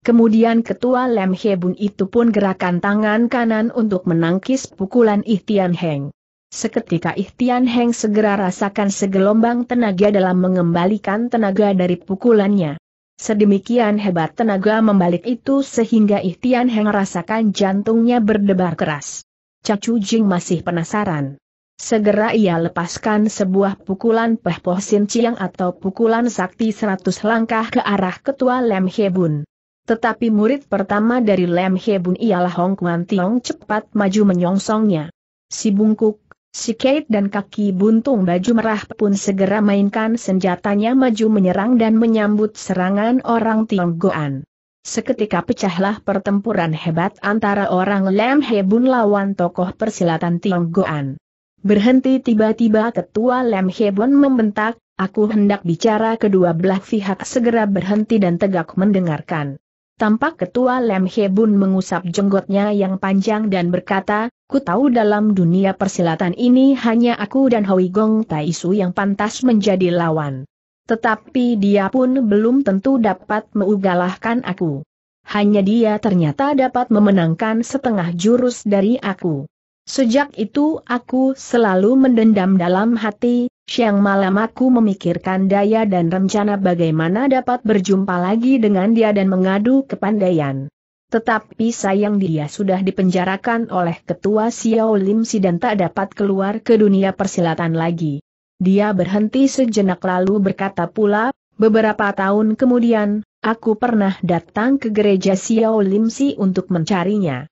Kemudian ketua Lem Bun itu pun gerakan tangan kanan untuk menangkis pukulan Ihtian Heng. Seketika Ihtian Heng segera rasakan segelombang tenaga dalam mengembalikan tenaga dari pukulannya. Sedemikian hebat tenaga membalik itu sehingga Ihtian Heng rasakan jantungnya berdebar keras. Cacu Jing masih penasaran. Segera ia lepaskan sebuah pukulan Peh Poh Sin Chiang atau pukulan sakti 100 langkah ke arah ketua Lem Hebun. Tetapi murid pertama dari Lem Hebun ialah Hong Kuan Tiong cepat maju menyongsongnya. Si bungkuk Si Kate dan kaki buntung baju merah pun segera mainkan senjatanya maju menyerang dan menyambut serangan orang Tionggoan. Seketika pecahlah pertempuran hebat antara orang Lam Hebun lawan tokoh persilatan Tionggoan. Berhenti tiba-tiba ketua Lam Hebun membentak, aku hendak bicara kedua belah pihak segera berhenti dan tegak mendengarkan. Tampak ketua Lem Hebun mengusap jenggotnya yang panjang dan berkata, ku tahu dalam dunia persilatan ini hanya aku dan Hoi Gong Tai yang pantas menjadi lawan. Tetapi dia pun belum tentu dapat mengugalahkan aku. Hanya dia ternyata dapat memenangkan setengah jurus dari aku. Sejak itu aku selalu mendendam dalam hati, Siang malam aku memikirkan daya dan rencana bagaimana dapat berjumpa lagi dengan dia dan mengadu kepandaian. Tetapi sayang dia sudah dipenjarakan oleh ketua Xiao Lim Si dan tak dapat keluar ke dunia persilatan lagi. Dia berhenti sejenak lalu berkata pula, beberapa tahun kemudian, aku pernah datang ke gereja Xiao Lim Si untuk mencarinya.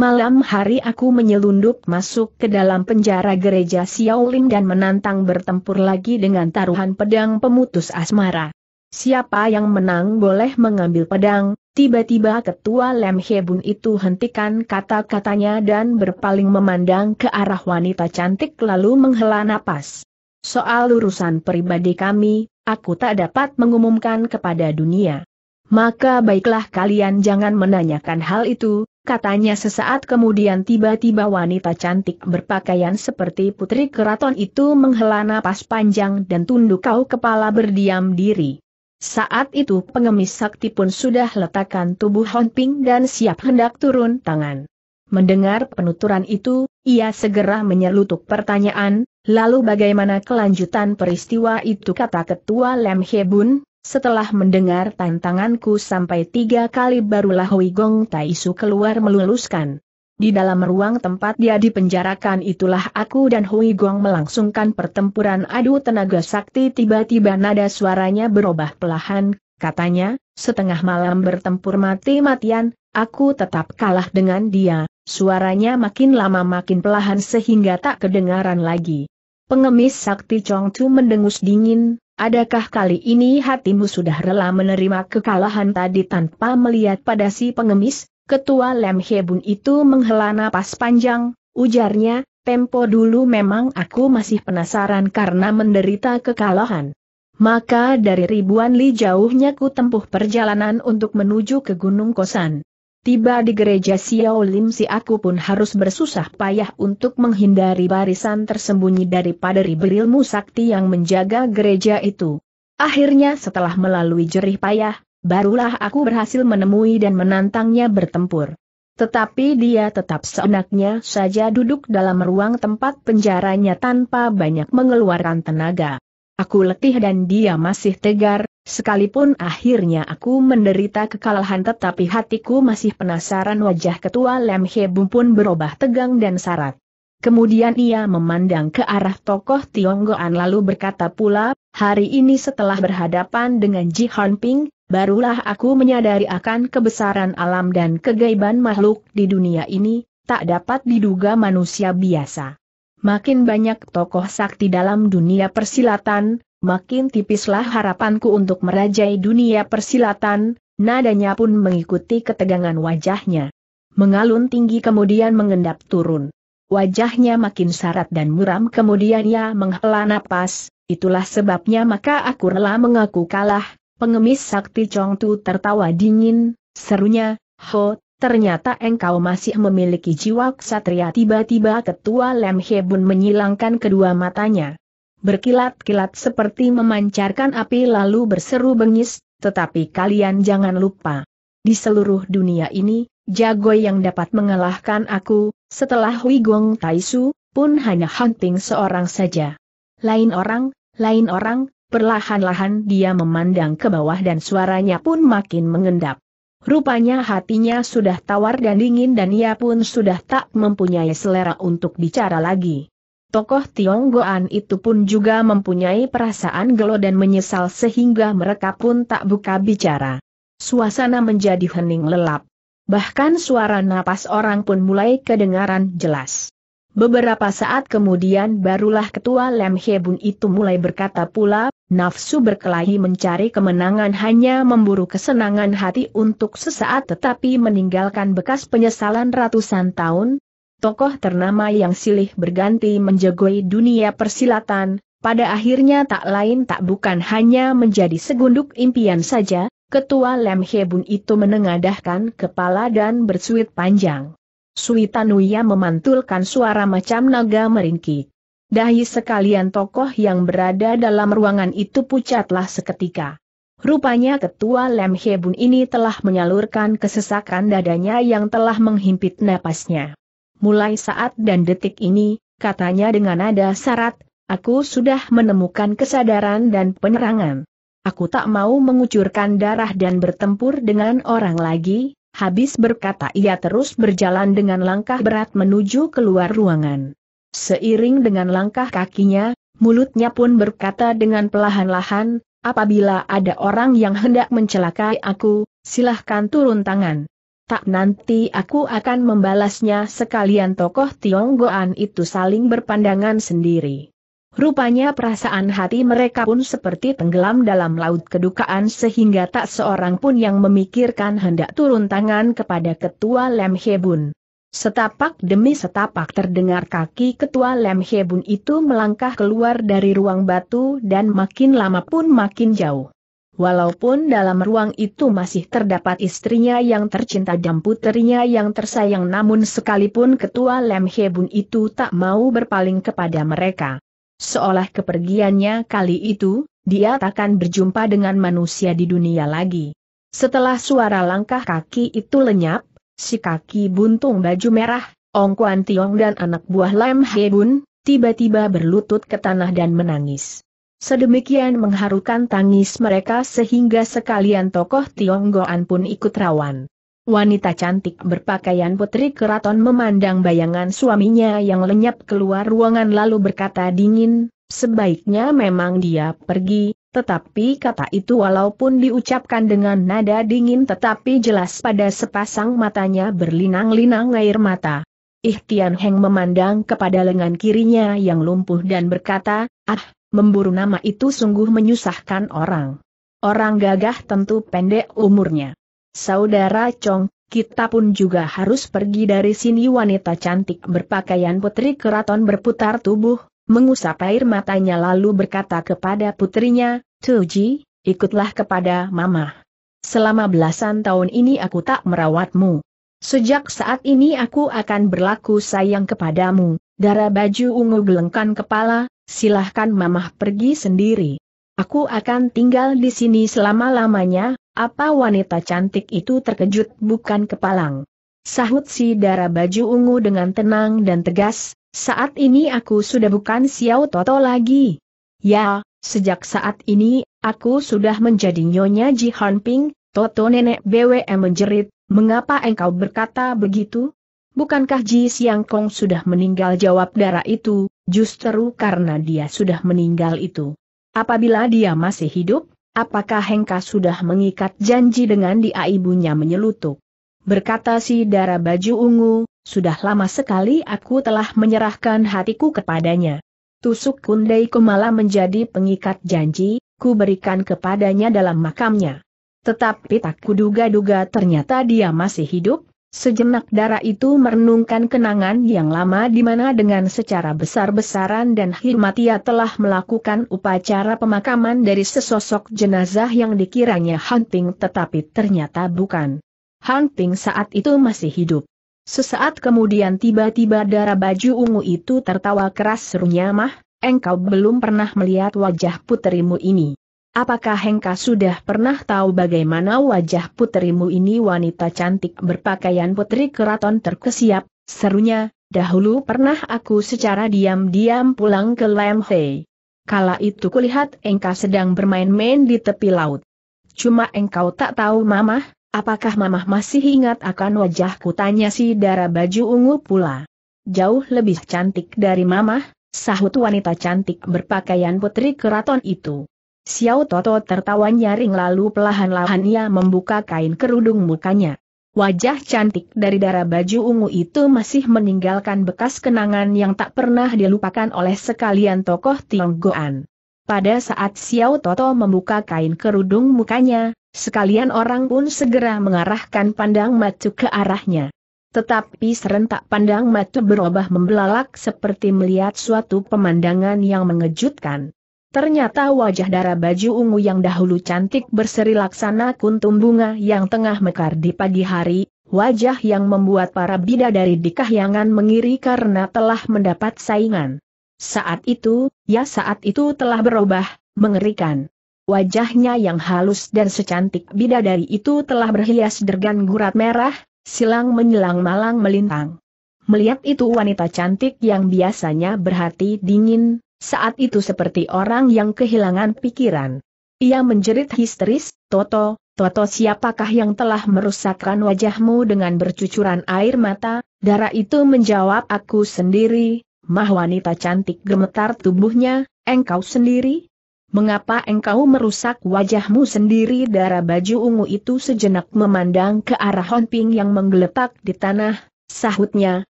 Malam hari aku menyelundup masuk ke dalam penjara gereja Xiaolin dan menantang bertempur lagi dengan taruhan pedang pemutus asmara. Siapa yang menang boleh mengambil pedang, tiba-tiba ketua Lem Hebun itu hentikan kata-katanya dan berpaling memandang ke arah wanita cantik lalu menghela napas. Soal urusan pribadi kami, aku tak dapat mengumumkan kepada dunia. Maka baiklah kalian jangan menanyakan hal itu, katanya sesaat kemudian tiba-tiba wanita cantik berpakaian seperti putri keraton itu menghela napas panjang dan tunduk kau kepala berdiam diri. Saat itu pengemis sakti pun sudah letakkan tubuh Honping dan siap hendak turun tangan. Mendengar penuturan itu, ia segera menyelutuk pertanyaan, lalu bagaimana kelanjutan peristiwa itu kata ketua Lem Hebun, setelah mendengar tantanganku sampai tiga kali barulah Hui Gong Taisu keluar meluluskan. Di dalam ruang tempat dia dipenjarakan itulah aku dan Hui Gong melangsungkan pertempuran adu tenaga sakti tiba-tiba nada suaranya berubah pelahan, katanya, setengah malam bertempur mati-matian, aku tetap kalah dengan dia, suaranya makin lama makin pelahan sehingga tak kedengaran lagi. Pengemis sakti Chong Tu mendengus dingin, Adakah kali ini hatimu sudah rela menerima kekalahan tadi tanpa melihat pada si pengemis? Ketua Lem Hebun itu menghela napas panjang, ujarnya, tempo dulu memang aku masih penasaran karena menderita kekalahan. Maka dari ribuan li jauhnya ku tempuh perjalanan untuk menuju ke Gunung Kosan. Tiba di gereja Xiao Lim si aku pun harus bersusah payah untuk menghindari barisan tersembunyi daripada berilmu sakti yang menjaga gereja itu. Akhirnya setelah melalui jerih payah, barulah aku berhasil menemui dan menantangnya bertempur. Tetapi dia tetap seenaknya saja duduk dalam ruang tempat penjaranya tanpa banyak mengeluarkan tenaga. Aku letih dan dia masih tegar, Sekalipun akhirnya aku menderita kekalahan tetapi hatiku masih penasaran wajah ketua Lem Bum pun berubah tegang dan sarat. Kemudian ia memandang ke arah tokoh Tionggoan lalu berkata pula, hari ini setelah berhadapan dengan Ji Ping, barulah aku menyadari akan kebesaran alam dan kegaiban makhluk di dunia ini, tak dapat diduga manusia biasa. Makin banyak tokoh sakti dalam dunia persilatan, makin tipislah harapanku untuk merajai dunia persilatan, nadanya pun mengikuti ketegangan wajahnya. Mengalun tinggi kemudian mengendap turun. Wajahnya makin sarat dan muram kemudian ia menghela napas, itulah sebabnya maka aku rela mengaku kalah, pengemis sakti Tu tertawa dingin, serunya, Ho, ternyata engkau masih memiliki jiwa ksatria tiba-tiba ketua Lem Bun menyilangkan kedua matanya berkilat-kilat seperti memancarkan api lalu berseru bengis, tetapi kalian jangan lupa. Di seluruh dunia ini, jago yang dapat mengalahkan aku, setelah Hui Gong Taisu, pun hanya hunting seorang saja. Lain orang, lain orang, perlahan-lahan dia memandang ke bawah dan suaranya pun makin mengendap. Rupanya hatinya sudah tawar dan dingin dan ia pun sudah tak mempunyai selera untuk bicara lagi. Tokoh Tionggoan itu pun juga mempunyai perasaan gelo dan menyesal sehingga mereka pun tak buka bicara. Suasana menjadi hening lelap. Bahkan suara napas orang pun mulai kedengaran jelas. Beberapa saat kemudian barulah ketua Lem Hebun itu mulai berkata pula, nafsu berkelahi mencari kemenangan hanya memburu kesenangan hati untuk sesaat tetapi meninggalkan bekas penyesalan ratusan tahun, tokoh ternama yang silih berganti menjagoi dunia persilatan, pada akhirnya tak lain tak bukan hanya menjadi segunduk impian saja, ketua Lem Hebun itu menengadahkan kepala dan bersuit panjang. Suitanuya memantulkan suara macam naga meringki. Dahi sekalian tokoh yang berada dalam ruangan itu pucatlah seketika. Rupanya ketua Lem Hebun ini telah menyalurkan kesesakan dadanya yang telah menghimpit napasnya mulai saat dan detik ini, katanya dengan nada syarat, aku sudah menemukan kesadaran dan penerangan. Aku tak mau mengucurkan darah dan bertempur dengan orang lagi, habis berkata ia terus berjalan dengan langkah berat menuju keluar ruangan. Seiring dengan langkah kakinya, mulutnya pun berkata dengan pelahan lahan apabila ada orang yang hendak mencelakai aku, silahkan turun tangan tak nanti aku akan membalasnya sekalian tokoh Tionggoan itu saling berpandangan sendiri. Rupanya perasaan hati mereka pun seperti tenggelam dalam laut kedukaan sehingga tak seorang pun yang memikirkan hendak turun tangan kepada ketua Lem Hebun. Setapak demi setapak terdengar kaki ketua Lem Hebun itu melangkah keluar dari ruang batu dan makin lama pun makin jauh. Walaupun dalam ruang itu masih terdapat istrinya yang tercinta dan puterinya yang tersayang namun sekalipun ketua Lem Hebun itu tak mau berpaling kepada mereka. Seolah kepergiannya kali itu, dia takkan berjumpa dengan manusia di dunia lagi. Setelah suara langkah kaki itu lenyap, si kaki buntung baju merah, Ong Kuan Tiong dan anak buah Lem Hebun, tiba-tiba berlutut ke tanah dan menangis. Sedemikian mengharukan tangis mereka sehingga sekalian tokoh Tionggoan pun ikut rawan. Wanita cantik berpakaian putri keraton memandang bayangan suaminya yang lenyap keluar ruangan lalu berkata dingin, sebaiknya memang dia pergi, tetapi kata itu walaupun diucapkan dengan nada dingin tetapi jelas pada sepasang matanya berlinang-linang air mata. Ihtian Heng memandang kepada lengan kirinya yang lumpuh dan berkata, ah, memburu nama itu sungguh menyusahkan orang. Orang gagah tentu pendek umurnya. Saudara Chong, kita pun juga harus pergi dari sini wanita cantik berpakaian putri keraton berputar tubuh, mengusap air matanya lalu berkata kepada putrinya, Tuji, ikutlah kepada mama. Selama belasan tahun ini aku tak merawatmu. Sejak saat ini aku akan berlaku sayang kepadamu, darah baju ungu gelengkan kepala, silahkan mamah pergi sendiri. Aku akan tinggal di sini selama-lamanya, apa wanita cantik itu terkejut bukan kepalang. Sahut si darah baju ungu dengan tenang dan tegas, saat ini aku sudah bukan Xiao Toto lagi. Ya, sejak saat ini, aku sudah menjadi Nyonya Ji Hanping, Toto Nenek BWM menjerit, mengapa engkau berkata begitu? Bukankah Ji Siang Kong sudah meninggal jawab darah itu, justru karena dia sudah meninggal itu. Apabila dia masih hidup, apakah Hengka sudah mengikat janji dengan dia ibunya menyelutuk? Berkata si darah baju ungu, sudah lama sekali aku telah menyerahkan hatiku kepadanya. Tusuk kundai kumala menjadi pengikat janji, ku berikan kepadanya dalam makamnya. Tetapi tak kuduga-duga ternyata dia masih hidup, Sejenak darah itu merenungkan kenangan yang lama di mana dengan secara besar-besaran dan hikmat ia telah melakukan upacara pemakaman dari sesosok jenazah yang dikiranya Hunting tetapi ternyata bukan. Hunting saat itu masih hidup. Sesaat kemudian tiba-tiba darah baju ungu itu tertawa keras serunya mah, engkau belum pernah melihat wajah putrimu ini. Apakah Hengka sudah pernah tahu bagaimana wajah putrimu ini wanita cantik berpakaian putri keraton terkesiap, serunya, dahulu pernah aku secara diam-diam pulang ke Lemhei. Kala itu kulihat Engka sedang bermain-main di tepi laut. Cuma engkau tak tahu mamah, apakah mamah masih ingat akan wajahku tanya si darah baju ungu pula. Jauh lebih cantik dari mamah, sahut wanita cantik berpakaian putri keraton itu. Xiao Toto tertawa nyaring lalu pelahan-lahan ia membuka kain kerudung mukanya. Wajah cantik dari darah baju ungu itu masih meninggalkan bekas kenangan yang tak pernah dilupakan oleh sekalian tokoh Tionggoan. Pada saat Xiao Toto membuka kain kerudung mukanya, sekalian orang pun segera mengarahkan pandang macu ke arahnya. Tetapi serentak pandang mata berubah membelalak seperti melihat suatu pemandangan yang mengejutkan. Ternyata wajah darah baju ungu yang dahulu cantik berseri laksana kuntum bunga yang tengah mekar di pagi hari, wajah yang membuat para bidadari di kahyangan mengiri karena telah mendapat saingan. Saat itu, ya saat itu telah berubah, mengerikan. Wajahnya yang halus dan secantik bidadari itu telah berhias dergan gurat merah, silang menyilang malang melintang. Melihat itu wanita cantik yang biasanya berhati dingin, saat itu seperti orang yang kehilangan pikiran. Ia menjerit histeris, Toto, Toto siapakah yang telah merusakkan wajahmu dengan bercucuran air mata? Darah itu menjawab aku sendiri, mah wanita cantik gemetar tubuhnya, engkau sendiri? Mengapa engkau merusak wajahmu sendiri? Darah baju ungu itu sejenak memandang ke arah Honping yang menggeletak di tanah, sahutnya,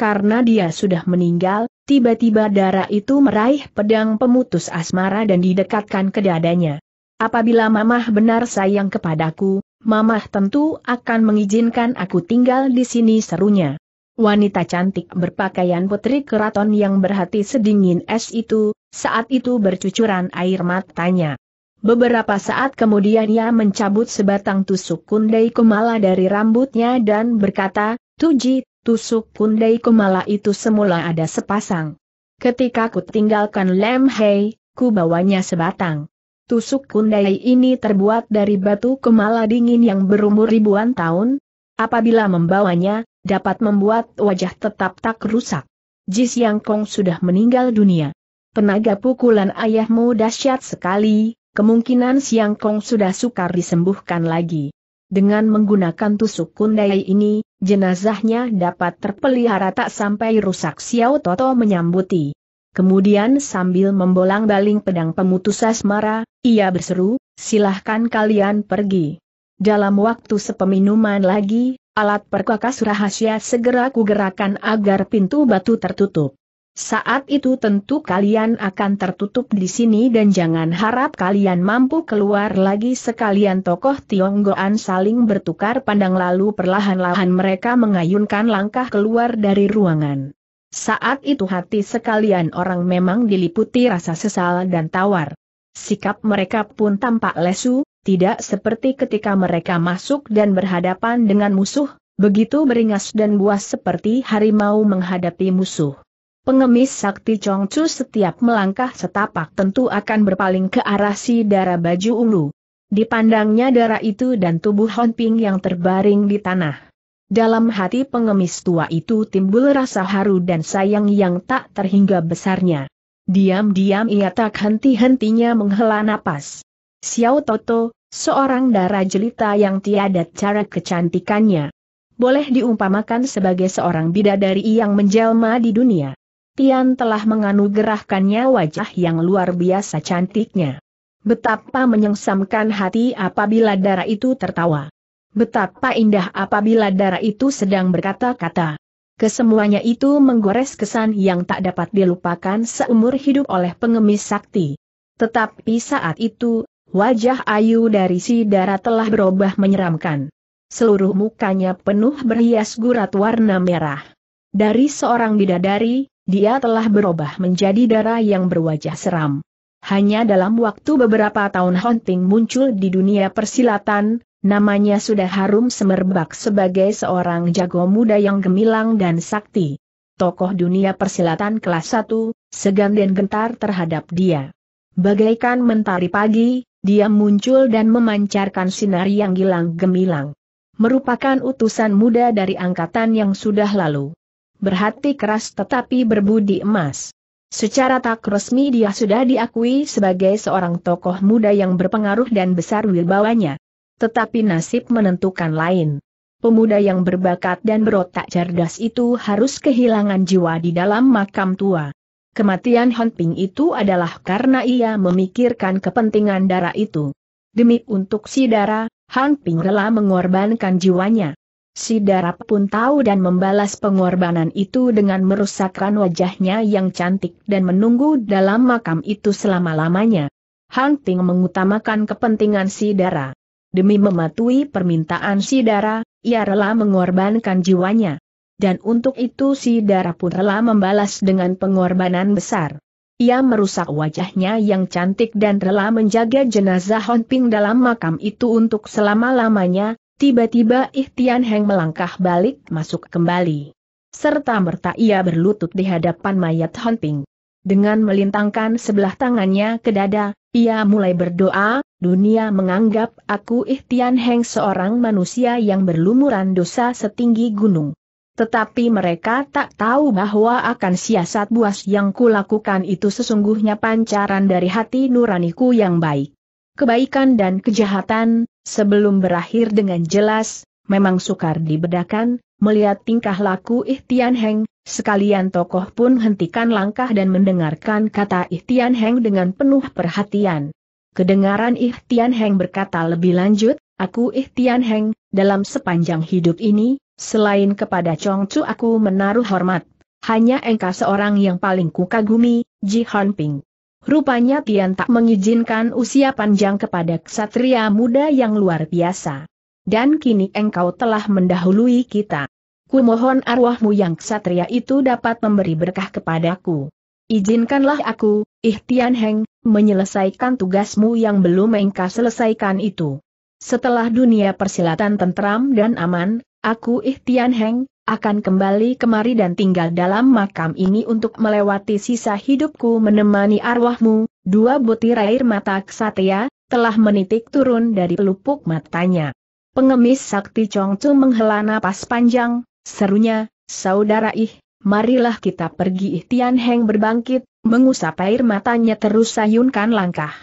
karena dia sudah meninggal, Tiba-tiba darah itu meraih pedang pemutus asmara dan didekatkan ke dadanya. Apabila mamah benar sayang kepadaku, mamah tentu akan mengizinkan aku tinggal di sini serunya. Wanita cantik berpakaian putri keraton yang berhati sedingin es itu, saat itu bercucuran air matanya. Beberapa saat kemudian ia mencabut sebatang tusuk kundai kumala dari rambutnya dan berkata, Tuji, tusuk kundai kumala itu semula ada sepasang. Ketika ku tinggalkan Lem Hei, ku bawanya sebatang. Tusuk kundai ini terbuat dari batu kumala dingin yang berumur ribuan tahun. Apabila membawanya, dapat membuat wajah tetap tak rusak. Jis Yang Kong sudah meninggal dunia. Tenaga pukulan ayahmu dahsyat sekali, kemungkinan Siang Kong sudah sukar disembuhkan lagi. Dengan menggunakan tusuk kundai ini, jenazahnya dapat terpelihara tak sampai rusak Xiao Toto menyambuti. Kemudian sambil membolang baling pedang pemutus asmara, ia berseru, silahkan kalian pergi. Dalam waktu sepeminuman lagi, alat perkakas rahasia segera kugerakan agar pintu batu tertutup. Saat itu tentu kalian akan tertutup di sini dan jangan harap kalian mampu keluar lagi sekalian tokoh Tionggoan saling bertukar pandang lalu perlahan-lahan mereka mengayunkan langkah keluar dari ruangan. Saat itu hati sekalian orang memang diliputi rasa sesal dan tawar. Sikap mereka pun tampak lesu, tidak seperti ketika mereka masuk dan berhadapan dengan musuh, begitu beringas dan buas seperti harimau menghadapi musuh. Pengemis sakti Congcu setiap melangkah setapak tentu akan berpaling ke arah si darah baju ungu. Dipandangnya darah itu dan tubuh Hon Ping yang terbaring di tanah. Dalam hati pengemis tua itu timbul rasa haru dan sayang yang tak terhingga besarnya. Diam-diam ia tak henti-hentinya menghela napas. Xiao Toto, seorang darah jelita yang tiada cara kecantikannya. Boleh diumpamakan sebagai seorang bidadari yang menjelma di dunia. Tian telah menganugerahkannya wajah yang luar biasa cantiknya. Betapa menyengsamkan hati apabila darah itu tertawa. Betapa indah apabila darah itu sedang berkata-kata. Kesemuanya itu menggores kesan yang tak dapat dilupakan seumur hidup oleh pengemis sakti. Tetapi saat itu, wajah ayu dari si darah telah berubah menyeramkan. Seluruh mukanya penuh berhias gurat warna merah. Dari seorang bidadari, dia telah berubah menjadi darah yang berwajah seram. Hanya dalam waktu beberapa tahun hunting muncul di dunia persilatan, namanya sudah harum semerbak sebagai seorang jago muda yang gemilang dan sakti. Tokoh dunia persilatan kelas 1, segan dan gentar terhadap dia. Bagaikan mentari pagi, dia muncul dan memancarkan sinar yang gilang gemilang. Merupakan utusan muda dari angkatan yang sudah lalu berhati keras tetapi berbudi emas. Secara tak resmi dia sudah diakui sebagai seorang tokoh muda yang berpengaruh dan besar wilbawanya. Tetapi nasib menentukan lain. Pemuda yang berbakat dan berotak cerdas itu harus kehilangan jiwa di dalam makam tua. Kematian Hon Ping itu adalah karena ia memikirkan kepentingan darah itu. Demi untuk si darah, Han Ping rela mengorbankan jiwanya. Si darap pun tahu dan membalas pengorbanan itu dengan merusakkan wajahnya yang cantik dan menunggu dalam makam itu selama-lamanya. Hang Ting mengutamakan kepentingan si Dara. Demi mematuhi permintaan si Dara, ia rela mengorbankan jiwanya. Dan untuk itu si Dara pun rela membalas dengan pengorbanan besar. Ia merusak wajahnya yang cantik dan rela menjaga jenazah Hon Ping dalam makam itu untuk selama-lamanya, Tiba-tiba Ihtian Heng melangkah balik masuk kembali. Serta merta ia berlutut di hadapan mayat Honping. Dengan melintangkan sebelah tangannya ke dada, ia mulai berdoa, dunia menganggap aku Ihtian Heng seorang manusia yang berlumuran dosa setinggi gunung. Tetapi mereka tak tahu bahwa akan siasat buas yang kulakukan itu sesungguhnya pancaran dari hati nuraniku yang baik kebaikan dan kejahatan, sebelum berakhir dengan jelas, memang sukar dibedakan, melihat tingkah laku Ihtian Heng, sekalian tokoh pun hentikan langkah dan mendengarkan kata Ihtian Heng dengan penuh perhatian. Kedengaran Ihtian Heng berkata lebih lanjut, aku Ihtian Heng, dalam sepanjang hidup ini, selain kepada Chong Chu aku menaruh hormat, hanya engkau seorang yang paling kukagumi, Ji Hon Ping. Rupanya Tian tak mengizinkan usia panjang kepada ksatria muda yang luar biasa. Dan kini engkau telah mendahului kita. Kumohon arwahmu yang ksatria itu dapat memberi berkah kepadaku. Izinkanlah aku, Ihtian Heng, menyelesaikan tugasmu yang belum engkau selesaikan itu. Setelah dunia persilatan tentram dan aman, aku Ihtian Heng, akan kembali kemari dan tinggal dalam makam ini untuk melewati sisa hidupku menemani arwahmu, dua butir air mata ksatria, telah menitik turun dari pelupuk matanya. Pengemis sakti Chongcu menghela napas panjang, serunya, saudara ih, marilah kita pergi Tian Heng berbangkit, mengusap air matanya terus sayunkan langkah.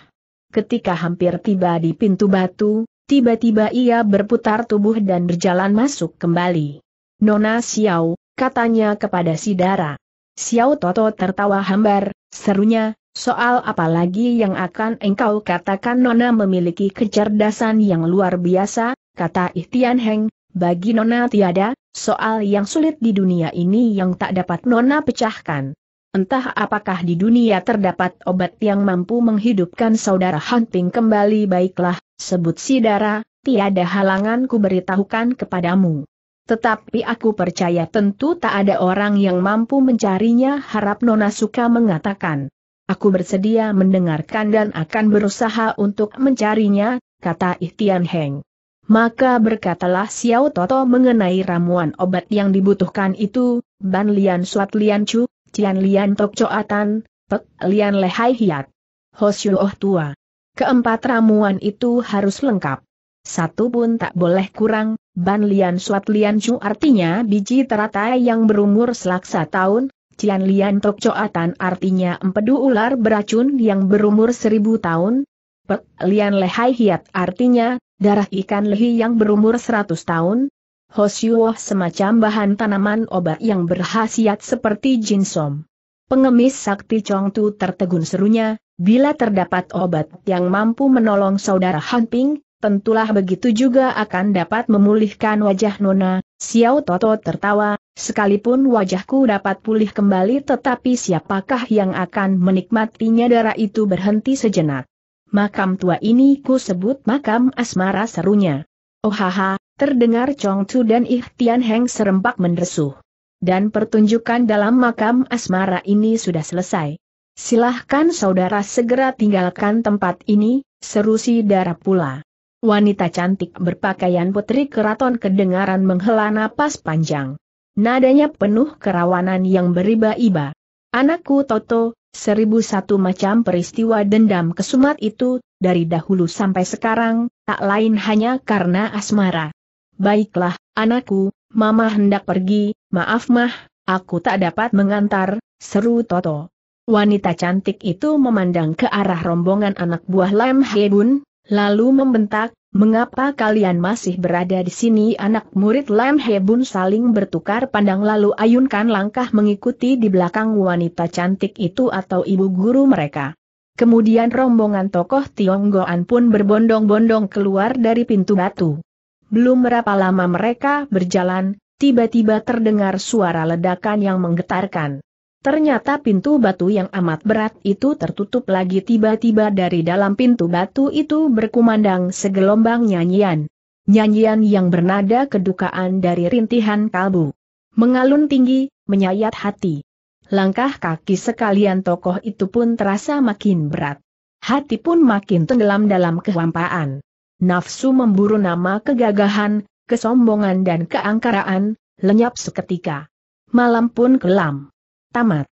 Ketika hampir tiba di pintu batu, tiba-tiba ia berputar tubuh dan berjalan masuk kembali. Nona Xiao, katanya kepada Sidara. Xiao Toto tertawa hambar, serunya, soal apa lagi yang akan engkau katakan Nona memiliki kecerdasan yang luar biasa, kata Ihtian Heng, bagi Nona tiada, soal yang sulit di dunia ini yang tak dapat Nona pecahkan. Entah apakah di dunia terdapat obat yang mampu menghidupkan saudara Hunting kembali baiklah, sebut Sidara. tiada halangan ku beritahukan kepadamu. Tetapi aku percaya tentu tak ada orang yang mampu mencarinya harap Nona Suka mengatakan. Aku bersedia mendengarkan dan akan berusaha untuk mencarinya, kata Ihtian Heng. Maka berkatalah Xiao Toto mengenai ramuan obat yang dibutuhkan itu, Ban Lian Suat Lian Chu, Cian Lian Tok Coatan, Pek Lian Lehai Hiat. Hosyu Oh Tua. Keempat ramuan itu harus lengkap. Satu pun tak boleh kurang, Ban Lian Suat Lian Chu artinya biji teratai yang berumur selaksa tahun, Cian Lian Tok Coatan artinya empedu ular beracun yang berumur seribu tahun, Pek Lian Lehai Hiat artinya darah ikan lehi yang berumur seratus tahun, Hosyuoh semacam bahan tanaman obat yang berhasiat seperti jinsom. Pengemis sakti Chongtu tertegun serunya, bila terdapat obat yang mampu menolong saudara Hanping, tentulah begitu juga akan dapat memulihkan wajah Nona, Xiao Toto tertawa, sekalipun wajahku dapat pulih kembali tetapi siapakah yang akan menikmatinya darah itu berhenti sejenak. Makam tua ini ku sebut makam asmara serunya. Oh haha, terdengar Chong Chu dan Ih Tian Heng serempak mendesuh. Dan pertunjukan dalam makam asmara ini sudah selesai. Silahkan saudara segera tinggalkan tempat ini, seru si darah pula. Wanita cantik berpakaian putri keraton kedengaran menghela napas panjang. Nadanya penuh kerawanan yang beriba-iba. Anakku Toto, seribu satu macam peristiwa dendam kesumat itu, dari dahulu sampai sekarang, tak lain hanya karena asmara. Baiklah, anakku, mama hendak pergi, maaf mah, aku tak dapat mengantar, seru Toto. Wanita cantik itu memandang ke arah rombongan anak buah Lem Hebun, Lalu membentak, mengapa kalian masih berada di sini anak murid Lam Hebun saling bertukar pandang lalu ayunkan langkah mengikuti di belakang wanita cantik itu atau ibu guru mereka. Kemudian rombongan tokoh Tionggoan pun berbondong-bondong keluar dari pintu batu. Belum berapa lama mereka berjalan, tiba-tiba terdengar suara ledakan yang menggetarkan. Ternyata pintu batu yang amat berat itu tertutup lagi tiba-tiba dari dalam pintu batu itu berkumandang segelombang nyanyian. Nyanyian yang bernada kedukaan dari rintihan kalbu. Mengalun tinggi, menyayat hati. Langkah kaki sekalian tokoh itu pun terasa makin berat. Hati pun makin tenggelam dalam kehampaan. Nafsu memburu nama kegagahan, kesombongan dan keangkaraan, lenyap seketika. Malam pun kelam. Tamat.